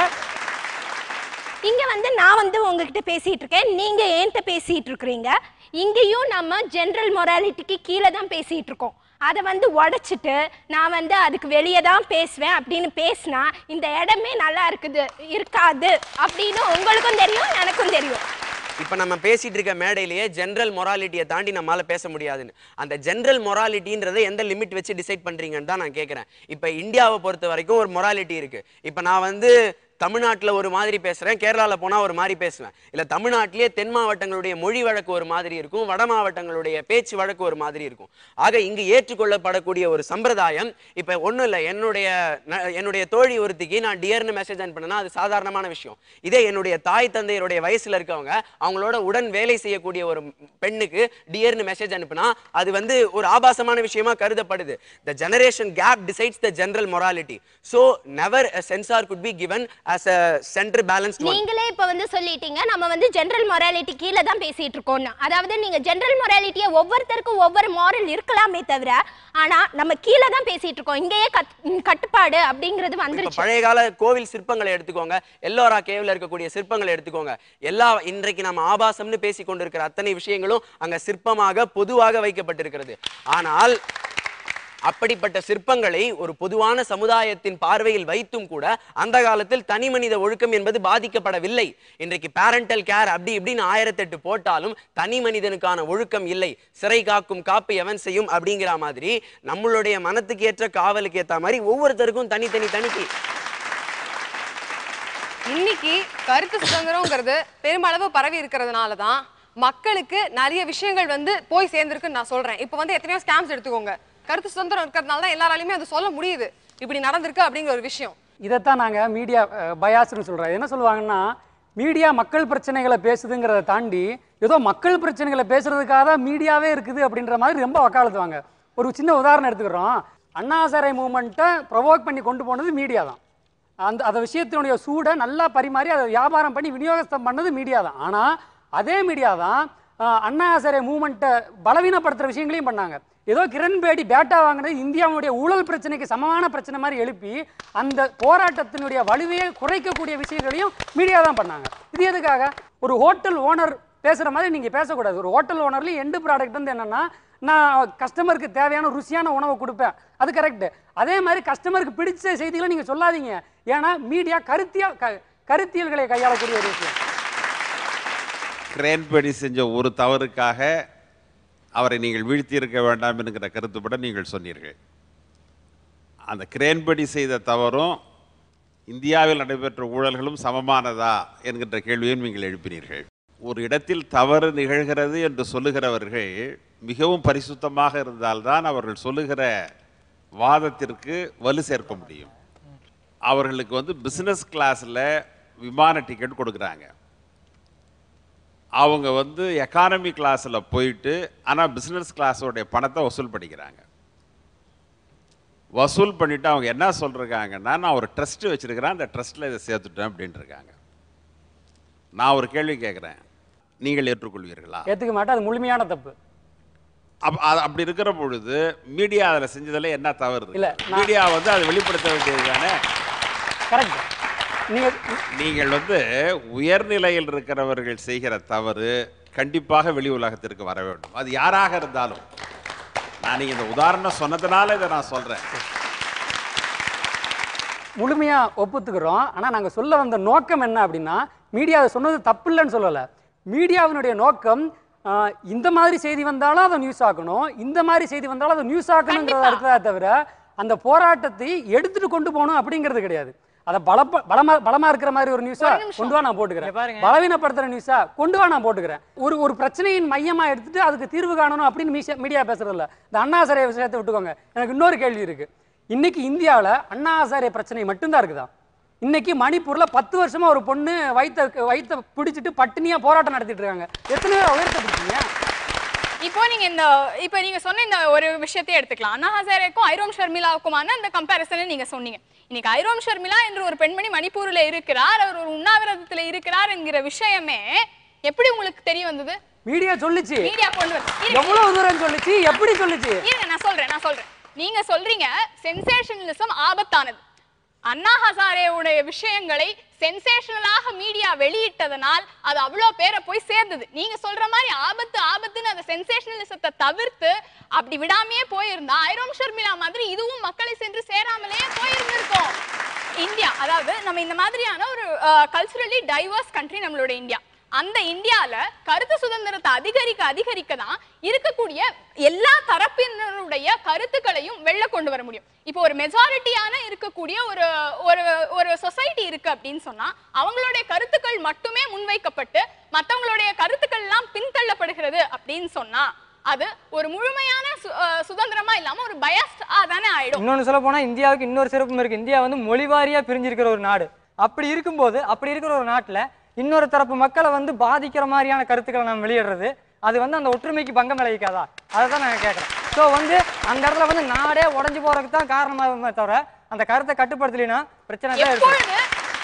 இங்க வந்து நான் வந்து உங்ககிட்ட பேசிட்டு இருக்கேன் நீங்க ஏன்ட்ட பேசிட்டு இருக்கிறீங்க இங்கேயும் நம்ம ஜென்ரல் மொராலிட்டிக்கு கீழே தான் பேசிட்டு இருக்கோம் அதை வந்து உடைச்சிட்டு நான் வந்து அதுக்கு வெளியே தான் பேசுவேன் அப்படின்னு பேசினா இந்த இடமே நல்லா இருக்குது இருக்காது அப்படின்னு உங்களுக்கும் தெரியும் எனக்கும் தெரியும் இப்போ நம்ம பேசிகிட்டு இருக்க மேடையிலேயே ஜென்ரல் மொராலிட்டியை தாண்டி நம்மளால் பேச முடியாதுன்னு அந்த ஜென்ரல் மொராலிட்டின்றதை எந்த லிமிட் வச்சு டிசைட் பண்ணுறீங்கன்னு தான் நான் கேட்குறேன் இப்போ இந்தியாவை பொறுத்த வரைக்கும் ஒரு மொராலிட்டி இருக்குது இப்போ நான் வந்து தமிழ்நாட்டில் ஒரு மாதிரி பேசுகிறேன் கேரளாவில் போனால் ஒரு மாதிரி பேசுவேன் இல்லை தமிழ்நாட்டிலே தென் மாவட்டங்களுடைய மொழி வழக்கு ஒரு மாதிரி இருக்கும் வட மாவட்டங்களுடைய பேச்சு வழக்கு ஒரு மாதிரி இருக்கும் ஆக இங்கு ஏற்றுக்கொள்ளப்படக்கூடிய ஒரு சம்பிரதாயம் இப்போ ஒன்றும் இல்லை என்னுடைய என்னுடைய தோழி ஒருத்திக்கு நான் டியர்னு மெசேஜ் அனுப்பினா அது சாதாரணமான விஷயம் இதே என்னுடைய தாய் தந்தையருடைய வயசில் இருக்கவங்க அவங்களோட உடன் வேலை செய்யக்கூடிய ஒரு பெண்ணுக்கு டியர்னு மெசேஜ் அனுப்புனா அது வந்து ஒரு ஆபாசமான விஷயமா கருதப்படுது the generation gap decides the general morality so never censor could be given as a centre balance நீங்களே இப்ப வந்து சொல்லிட்டீங்க நம்ம வந்து ஜெனரல் மொராலிட்டி கீழே தான் பேசிட்டு இருக்கோம் அதாவது நீங்க ஜெனரல் மொராலிட்டியை ஒவ்வொருத்தருக்கும் ஒவ்வொரு மாரல் இருக்கலாமே தவிர ஆனா நம்ம கீழே தான் பேசிட்டு இருக்கோம் இங்கேயே கட்டுப்பாடு அப்படிங்கிறது வந்துருச்சு பழைய கால கோவில் சிற்பங்களை எடுத்துக்கோங்க எல்லோரா கேவ்ல இருக்கக்கூடிய சிற்பங்களை எடுத்துக்கோங்க எல்லா இன்றைக்கு நம்ம ஆபாசம்னு பேசி கொண்டிருக்கிற அத்தனை விஷயங்களும் அங்க சிற்பமாக பொதுவாக வைக்கப்பட்டிருக்கிறது ஆனால் அப்படிப்பட்ட சிற்பங்களை ஒரு பொதுவான சமுதாயத்தின் பார்வையில் வைத்தும் கூட அந்த காலத்தில் தனி மனித ஒழுக்கம் என்பது பாதிக்கப்படவில்லை இன்றைக்கு பேரண்டல் கேர் அப்படி இப்படின்னு ஆயிரத்தெட்டு போட்டாலும் தனி மனிதனுக்கான ஒழுக்கம் இல்லை சிறை காக்கும் காப்பு எவன் செய்யும் அப்படிங்கிற மாதிரி நம்மளுடைய மனத்துக்கு ஏற்ற காவலுக்கு ஏற்ற மாதிரி ஒவ்வொருத்தருக்கும் தனித்தனி தனிக்கு இன்னைக்கு கருத்து சுதந்திரங்கிறது பெருமளவு பரவி இருக்கிறதுனால தான் மக்களுக்கு நிறைய விஷயங்கள் வந்து போய் சேர்ந்துருக்குன்னு நான் சொல்கிறேன் இப்போ வந்து எத்தனையோ ஸ்கேம்ஸ் எடுத்துக்கோங்க கருத்து சுதந்திரம் இருக்கிறதுனால தான் எல்லாராலையுமே அதை சொல்ல முடியுது இப்படி நடந்திருக்கு அப்படிங்கிற ஒரு விஷயம் இதைத்தான் நாங்கள் மீடியா பயாசுன்னு சொல்கிறோம் என்ன சொல்லுவாங்கன்னா மீடியா மக்கள் பிரச்சனைகளை பேசுதுங்கிறத தாண்டி ஏதோ மக்கள் பிரச்சனைகளை பேசுறதுக்காக தான் மீடியாவே இருக்குது அப்படின்ற மாதிரி ரொம்ப வக்காலத்துவாங்க ஒரு சின்ன உதாரணம் எடுத்துக்கிறோம் அண்ணாசாரை மூமெண்ட்டை ப்ரொவோக் பண்ணி கொண்டு போனது மீடியா தான் அந்த அந்த விஷயத்தினுடைய சூடை நல்லா பரிமாறி அதை வியாபாரம் பண்ணி விநியோகஸ்தம் பண்ணது மீடியா தான் ஆனால் அதே மீடியா தான் அண்ணா அண்ணாசரை மூமெண்ட்டை பலவீனப்படுத்துகிற விஷயங்களையும் பண்ணாங்க ஏதோ கிரண்பேடி பேட்டா வாங்கினது இந்தியாவுடைய ஊழல் பிரச்சனைக்கு சமமான பிரச்சனை மாதிரி எழுப்பி அந்த போராட்டத்தினுடைய வலுவையை குறைக்கக்கூடிய விஷயங்களையும் மீடியா தான் பண்ணாங்க இது எதுக்காக ஒரு ஹோட்டல் ஓனர் பேசுகிற மாதிரி நீங்கள் பேசக்கூடாது ஒரு ஹோட்டல் ஓனர்லேயும் எண்டு ப்ராடக்ட் வந்து என்னென்னா நான் கஸ்டமருக்கு தேவையான ருசியான உணவை கொடுப்பேன் அது கரெக்டு அதே மாதிரி கஸ்டமருக்கு பிடிச்ச செய்திகளை நீங்கள் சொல்லாதீங்க ஏன்னா மீடியா கருத்தியா க கருத்தியல்களை கையாளக்கூடிய ஒரு விஷயம் கிரேன்படி செஞ்ச ஒரு தவறுக்காக அவரை நீங்கள் வீழ்த்தியிருக்க வேண்டாம் என்கிற கருத்துப்பட நீங்கள் சொன்னீர்கள் அந்த கிரேன்படி செய்த தவறும் இந்தியாவில் நடைபெற்ற ஊழல்களும் சமமானதா என்கின்ற கேள்வியும் நீங்கள் எழுப்பினீர்கள் ஒரு இடத்தில் தவறு நிகழ்கிறது என்று சொல்லுகிறவர்கள் மிகவும் பரிசுத்தமாக இருந்தால்தான் அவர்கள் சொல்லுகிற வாதத்திற்கு வலு சேர்க்க முடியும் அவர்களுக்கு வந்து பிஸ்னஸ் கிளாஸில் விமான டிக்கெட் கொடுக்குறாங்க அவங்க வந்து எக்கானமி கிளாஸில் போயிட்டு ஆனால் பிஸ்னஸ் கிளாஸோடைய பணத்தை வசூல் பண்ணிக்கிறாங்க வசூல் பண்ணிவிட்டு அவங்க என்ன சொல்கிறாங்கன்னா நான் ஒரு ட்ரஸ்ட்டு வச்சுருக்கிறேன் அந்த ட்ரஸ்ட்டில் இதை சேர்த்துட்டேன் இருக்காங்க நான் ஒரு கேள்வி கேட்குறேன் நீங்கள் ஏற்றுக்கொள்வீர்களா ஏற்றுக்க மாட்டேன் அது முழுமையான தப்பு அப் அப்படி இருக்கிற பொழுது மீடியா அதில் செஞ்சதில் என்ன தவறு இல்லை மீடியா வந்து அதை வெளிப்படுத்த வேண்டியது தானே கரெக்ட் நீங்கள் வந்து உயர்நிலையில் இருக்கிறவர்கள் செய்கிற தவறு கண்டிப்பாக வெளி உலகத்திற்கு வர வேண்டும் அது யாராக இருந்தாலும் நான் நீங்கள் இந்த உதாரணம் சொன்னதுனால இதை நான் சொல்கிறேன் முழுமையாக ஒப்புத்துக்கிறோம் ஆனால் நாங்கள் சொல்ல வந்த நோக்கம் என்ன அப்படின்னா மீடியா சொன்னது தப்பு இல்லைன்னு சொல்லலை மீடியாவினுடைய நோக்கம் இந்த மாதிரி செய்தி வந்தாலும் அதை நியூஸ் ஆக்கணும் இந்த மாதிரி செய்தி வந்தாலும் அதை நியூஸ் ஆக்கணுங்கிறதா இருக்கிறதா தவிர அந்த போராட்டத்தை எடுத்துட்டு கொண்டு போகணும் அப்படிங்கிறது கிடையாது அதை பலப்ப பலமா பலமா இருக்கிற மாதிரி ஒரு நியூஸா கொண்டு நான் போட்டுக்கிறேன் பலவீனப்படுத்துற நியூஸா கொண்டு வா நான் போட்டுக்கிறேன் ஒரு ஒரு பிரச்சனையின் மையமா எடுத்துட்டு அதுக்கு தீர்வு காணணும் அப்படின்னு மீடியா மீடியா பேசுறதில்ல இந்த அண்ணா சிறை விஷயத்தை விட்டுக்கோங்க எனக்கு இன்னொரு கேள்வி இருக்கு இன்னைக்கு இந்தியாவில் அண்ணா பிரச்சனை மட்டும்தான் இருக்குதா இன்னைக்கு மணிப்பூரில் பத்து வருஷமா ஒரு பொண்ணு வயிற்ற வயிற்ற பிடிச்சிட்டு பட்டினியாக போராட்டம் நடத்திட்டு இருக்காங்க எத்தனை உயர்த்த பிடிச்சிங்க இப்போ நீங்க இந்த இப்போ நீங்க சொன்ன இந்த ஒரு விஷயத்தையே எடுத்துக்கலாம் அண்ணா ஹசாரேக்கும் ஐரோம் ஷர்மிலாவுக்குமான அந்த கம்பேரிசன் நீங்க சொன்னீங்க இன்னைக்கு ஐரோம் ஷர்மிலா என்று ஒரு பெண்மணி மணிப்பூர்ல இருக்கிறார் அவர் ஒரு உண்ணாவிரதத்துல இருக்கிறார் என்கிற விஷயமே எப்படி உங்களுக்கு தெரிய வந்தது மீடியா சொல்லுச்சு மீடியா கொண்டு வந்து எவ்வளவு தூரம் சொல்லுச்சு எப்படி சொல்லுச்சு இருங்க நான் சொல்றேன் நான் சொல்றேன் நீங்க சொல்றீங்க சென்சேஷனலிசம் ஆபத்தானது அண்ணா ஹசாரேவுடைய விஷயங்களை சென்சேஷனலாக மீடியா வெளியிட்டதனால் அது அவ்வளோ பேரை போய் சேர்ந்தது நீங்க சொல்ற மாதிரி ஆபத்து சென்சேஷனலிசத்தை தவிர்த்து அப்படி விடாமையே போயிருந்தா ஐரோம் ஷர்மிளா மாதிரி இதுவும் மக்களை சென்று சேராமலே போயிருந்திருக்கும் இந்தியா அதாவது நம்ம இந்த மாதிரியான ஒரு கல்ச்சுரலி டைவர்ஸ் கண்ட்ரி நம்மளோட இந்தியா அந்த இந்தியால கருத்து சுதந்திரத்தை அதிகரிக்க அதிகரிக்க தான் இருக்கக்கூடிய எல்லா தரப்பினருடைய கருத்துக்களையும் வெளில கொண்டு வர முடியும் இப்போ ஒரு மெஜாரிட்டியான இருக்கக்கூடிய ஒரு ஒரு ஒரு சொசைட்டி இருக்கு அப்படின்னு சொன்னா அவங்களுடைய கருத்துக்கள் மட்டுமே முன்வைக்கப்பட்டு மற்றவங்களுடைய கருத்துக்கள் எல்லாம் பின்தள்ளப்படுகிறது அப்படின்னு சொன்னா அது ஒரு முழுமையான சுதந்திரமா இல்லாம ஒரு பயஸ்டா தானே ஆயிடும் இன்னொன்னு சொல்ல போனா இந்தியாவுக்கு இன்னொரு சிறப்பு இருக்கு இந்தியா வந்து மொழிவாரியா பிரிஞ்சிருக்கிற ஒரு நாடு அப்படி இருக்கும்போது அப்படி இருக்கிற ஒரு நாட்டுல இன்னொரு தரப்பு மக்களை வந்து பாதிக்கிற மாதிரியான கருத்துக்களை நம்ம வெளியிடுறது அது வந்து அந்த ஒற்றுமைக்கு பங்கம் விளைவிக்காதா அதை தான் நான் கேட்குறேன் ஸோ வந்து அந்த இடத்துல வந்து நாடே உடஞ்சி போறதுக்கு தான் காரணமாக தவிர அந்த கருத்தை கட்டுப்படுத்தலைன்னா பிரச்சனை தான் இருக்கு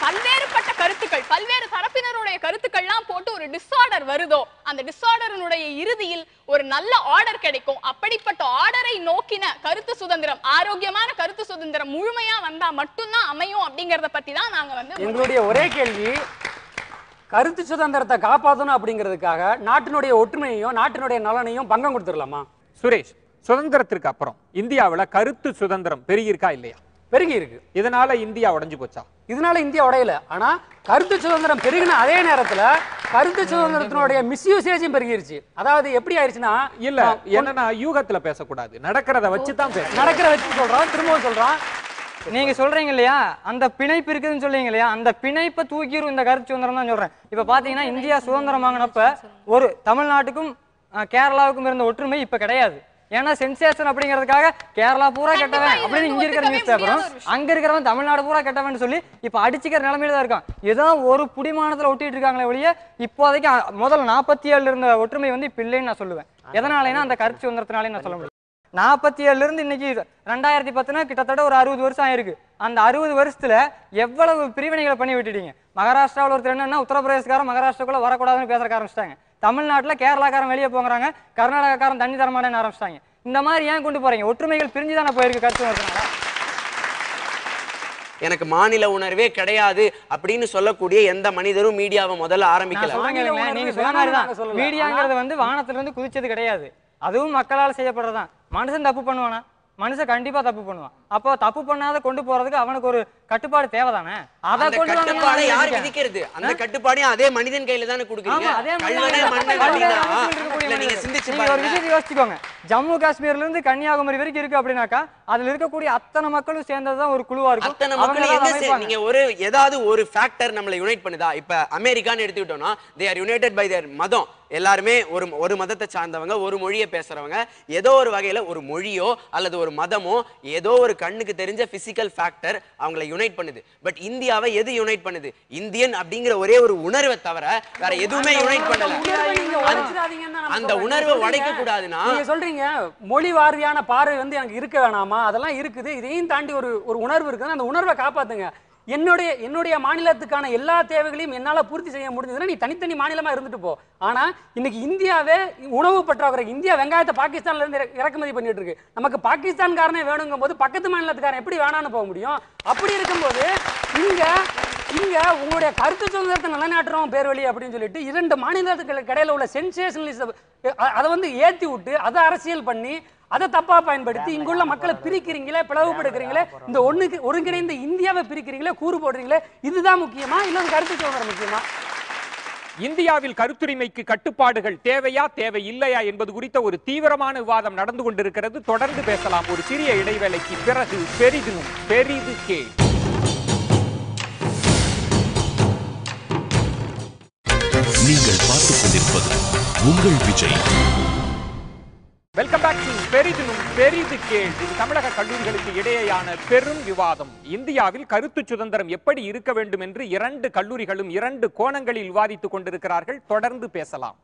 பல்வேறுபட்ட கருத்துக்கள் பல்வேறு தரப்பினருடைய கருத்துக்கள்லாம் போட்டு ஒரு டிஸ்ஆர்டர் வருதோ அந்த டிஸார்டரனுடைய இறுதியில் ஒரு நல்ல ஆர்டர் கிடைக்கும் அப்படிப்பட்ட ஆர்டரை நோக்கின கருத்து சுதந்திரம் ஆரோக்கியமான கருத்து சுதந்திரம் முழுமையா வந்தா மட்டும்தான் அமையும் அப்படிங்கறத பத்தி தான் நாங்க வந்து எங்களுடைய ஒரே கேள்வி கருத்து சுதந்திரத்தை காப்பாற்றணும் அப்படிங்கிறதுக்காக நாட்டினுடைய ஒற்றுமையையும் நாட்டினுடைய நலனையும் பங்கம் கொடுத்துடலாமா சுரேஷ் சுதந்திரத்திற்கு அப்புறம் இந்தியாவில் கருத்து சுதந்திரம் பெருகிருக்கா இல்லையா பெருகி இருக்கு இதனால இந்தியா உடஞ்சு போச்சா இதனால இந்தியா உடையல ஆனா கருத்து சுதந்திரம் பெருகின அதே நேரத்துல கருத்து சுதந்திரத்தினுடைய மிஸ்யூசேஜும் பெருகிருச்சு அதாவது எப்படி ஆயிடுச்சுன்னா இல்ல என்னன்னா யூகத்துல பேசக்கூடாது நடக்கிறத வச்சுதான் பேச நடக்கிறத வச்சு சொல்றான் திரும்பவும் சொல்றான் நீங்க சொல்றீங்க இல்லையா அந்த பிணைப்பு இருக்குதுன்னு சொல்றீங்க இல்லையா அந்த பிணைப்பை தூக்கிடும் இந்த கருத்து சுதந்திரம் தான் சொல்றேன் இப்ப பாத்தீங்கன்னா இந்தியா சுதந்திரம் வாங்கினப்ப ஒரு தமிழ்நாட்டுக்கும் கேரளாவுக்கும் இருந்த ஒற்றுமை இப்ப கிடையாது ஏன்னா சென்சேஷன் அப்படிங்கிறதுக்காக கேரளா பூரா கெட்டவன் அப்படின்னு இங்க இருக்கிற நியூஸ் பேப்பரும் அங்க இருக்கிறவன் தமிழ்நாடு பூரா கெட்டவன் சொல்லி இப்ப அடிச்சுக்கிற நிலைமையில தான் இருக்கான் ஏதோ ஒரு புடிமானத்துல ஒட்டிட்டு இருக்காங்களே ஒழிய இப்போதைக்கு முதல் நாற்பத்தி ஏழுல இருந்த ஒற்றுமை வந்து இப்ப இல்லைன்னு நான் சொல்லுவேன் எதனாலேன்னா அந்த கருத்து சுதந்திரத்தினாலே நான் சொல்ல முடியும் நாற்பத்தி ஏழுலேருந்து இன்னைக்கு ரெண்டாயிரத்தி பத்துனா கிட்டத்தட்ட ஒரு அறுபது வருஷம் ஆயிருக்கு அந்த அறுபது வருஷத்தில் எவ்வளவு பிரிவினைகளை பண்ணி விட்டுட்டீங்க மகாராஷ்டிராவில் ஒருத்தர் என்னன்னா உத்தரப்பிரதேசக்காரன் மகாராஷ்டிராக்குள்ளே வரக்கூடாதுன்னு பேசுறக்க ஆரம்பிச்சிட்டாங்க தமிழ்நாட்டில் கேரளாக்காரன் வெளியே போகிறாங்க கர்நாடகாக்காரன் தண்ணி தரமாட்டேன்னு ஆரம்பிச்சிட்டாங்க இந்த மாதிரி ஏன் கொண்டு போகிறீங்க ஒற்றுமைகள் பிரிஞ்சு தானே போயிருக்கு கருத்து வருஷனால எனக்கு மாநில உணர்வே கிடையாது அப்படின்னு சொல்லக்கூடிய எந்த மனிதரும் மீடியாவை முதல்ல ஆரம்பிக்கல நீங்க சொன்ன மாதிரிதான் மீடியாங்கிறது வந்து வானத்துல இருந்து குதிச்சது கிடையாது அதுவும் மக்களால் செய்யப்படுறதான் மனுஷன் தப்பு பண்ணுவானா மனுஷன் கண்டிப்பா தப்பு பண்ணுவான் அப்போ தப்பு பண்ணாத கொண்டு போறதுக்கு அவனுக்கு ஒரு கட்டுப்பாடு தேவைதானே அத கொண்டு கட்டுப்பாடு யார் விதிக்கிறது அந்த கட்டுப்பாடையும் அதே மனிதன் கையில தானே கொடுக்குறீங்க அதே நீங்க சிந்திச்சு ஒரு விஷயத்தை யோசிச்சுக்கோங்க ஜம்மு காஷ்மீர்ல இருந்து கன்னியாகுமரி வரைக்கும் இருக்கு அப்படின்னாக்கா அதுல இருக்கக்கூடிய அத்தனை மக்களும் சேர்ந்ததுதான் ஒரு குழுவா இருக்கும் அத்தனை மக்களும் எங்க நீங்க ஒரு ஏதாவது ஒரு ஃபேக்டர் நம்மளை யுனைட் பண்ணுதா இப்ப அமெரிக்கான்னு எடுத்துக்கிட்டோம்னா they are united by their மதம் எல்லாருமே ஒரு ஒரு மதத்தை சார்ந்தவங்க ஒரு மொழியை பேசுறவங்க ஏதோ ஒரு வகையில ஒரு மொழியோ அல்லது ஒரு மதமோ ஏதோ ஒரு கண்ணுக்கு தெரிஞ்ச பிசிக்கல் ஃபேக்டர் அவங்களை யுனைட் பண்ணுது பட் இந்தியாவை எது யுனைட் பண்ணுது இந்தியன் அப்படிங்கிற ஒரே ஒரு உணர்வை தவிர வேற எதுவுமே யுனைட் பண்ணல அந்த உணர்வை உடைக்க கூடாதுன்னா சொல்றீங்க சொன்னீங்க மொழி வாரியான பார்வை வந்து எனக்கு இருக்க வேணாமா அதெல்லாம் இருக்குது இதையும் தாண்டி ஒரு ஒரு உணர்வு இருக்குதுன்னா அந்த உணர்வை காப்பாத்துங்க என்னுடைய என்னுடைய மாநிலத்துக்கான எல்லா தேவைகளையும் என்னால் பூர்த்தி செய்ய முடிஞ்சதுன்னா நீ தனித்தனி மாநிலமாக இருந்துட்டு போ ஆனால் இன்னைக்கு இந்தியாவே உணவு பற்றாக்குறை இந்தியா வெங்காயத்தை பாகிஸ்தான்லேருந்து இறக்குமதி பண்ணிட்டு இருக்கு நமக்கு பாகிஸ்தான்காரனே வேணுங்கும் போது பக்கத்து மாநிலத்துக்காரன் எப்படி வேணான்னு போக முடியும் அப்படி இருக்கும்போது இங்கே இங்க உங்களுடைய கருத்து சுதந்திரத்தை நிலைநாட்டுறோம் பேர் வழி அப்படின்னு சொல்லிட்டு இரண்டு மாநிலத்துக்கு இடையில உள்ள சென்சேஷனலிசம் அதை வந்து ஏற்றி விட்டு அதை அரசியல் பண்ணி அதை தப்பா பயன்படுத்தி இங்குள்ள மக்களை பிரிக்கிறீங்களே பிளவுபடுக்கிறீங்களே இந்த ஒண்ணுக்கு ஒருங்கிணைந்த இந்தியாவை பிரிக்கிறீங்களே கூறு போடுறீங்களே இதுதான் முக்கியமா இன்னொரு கருத்து சுதந்திரம் முக்கியமா இந்தியாவில் கருத்துரிமைக்கு கட்டுப்பாடுகள் தேவையா தேவை இல்லையா என்பது குறித்த ஒரு தீவிரமான விவாதம் நடந்து கொண்டிருக்கிறது தொடர்ந்து பேசலாம் ஒரு சிறிய இடைவேளைக்கு பிறகு பெரிதும் பெரிது கே நீங்கள் பார்த்துக் கொண்டிருப்பது உங்கள் விஜய் வெல்கம் பேக் டு பெரிதினும் பெரிது கேள்வி தமிழக கல்லூரிகளுக்கு இடையேயான பெரும் விவாதம் இந்தியாவில் கருத்து சுதந்திரம் எப்படி இருக்க வேண்டும் என்று இரண்டு கல்லூரிகளும் இரண்டு கோணங்களில் விவாதித்துக் கொண்டிருக்கிறார்கள் தொடர்ந்து பேசலாம்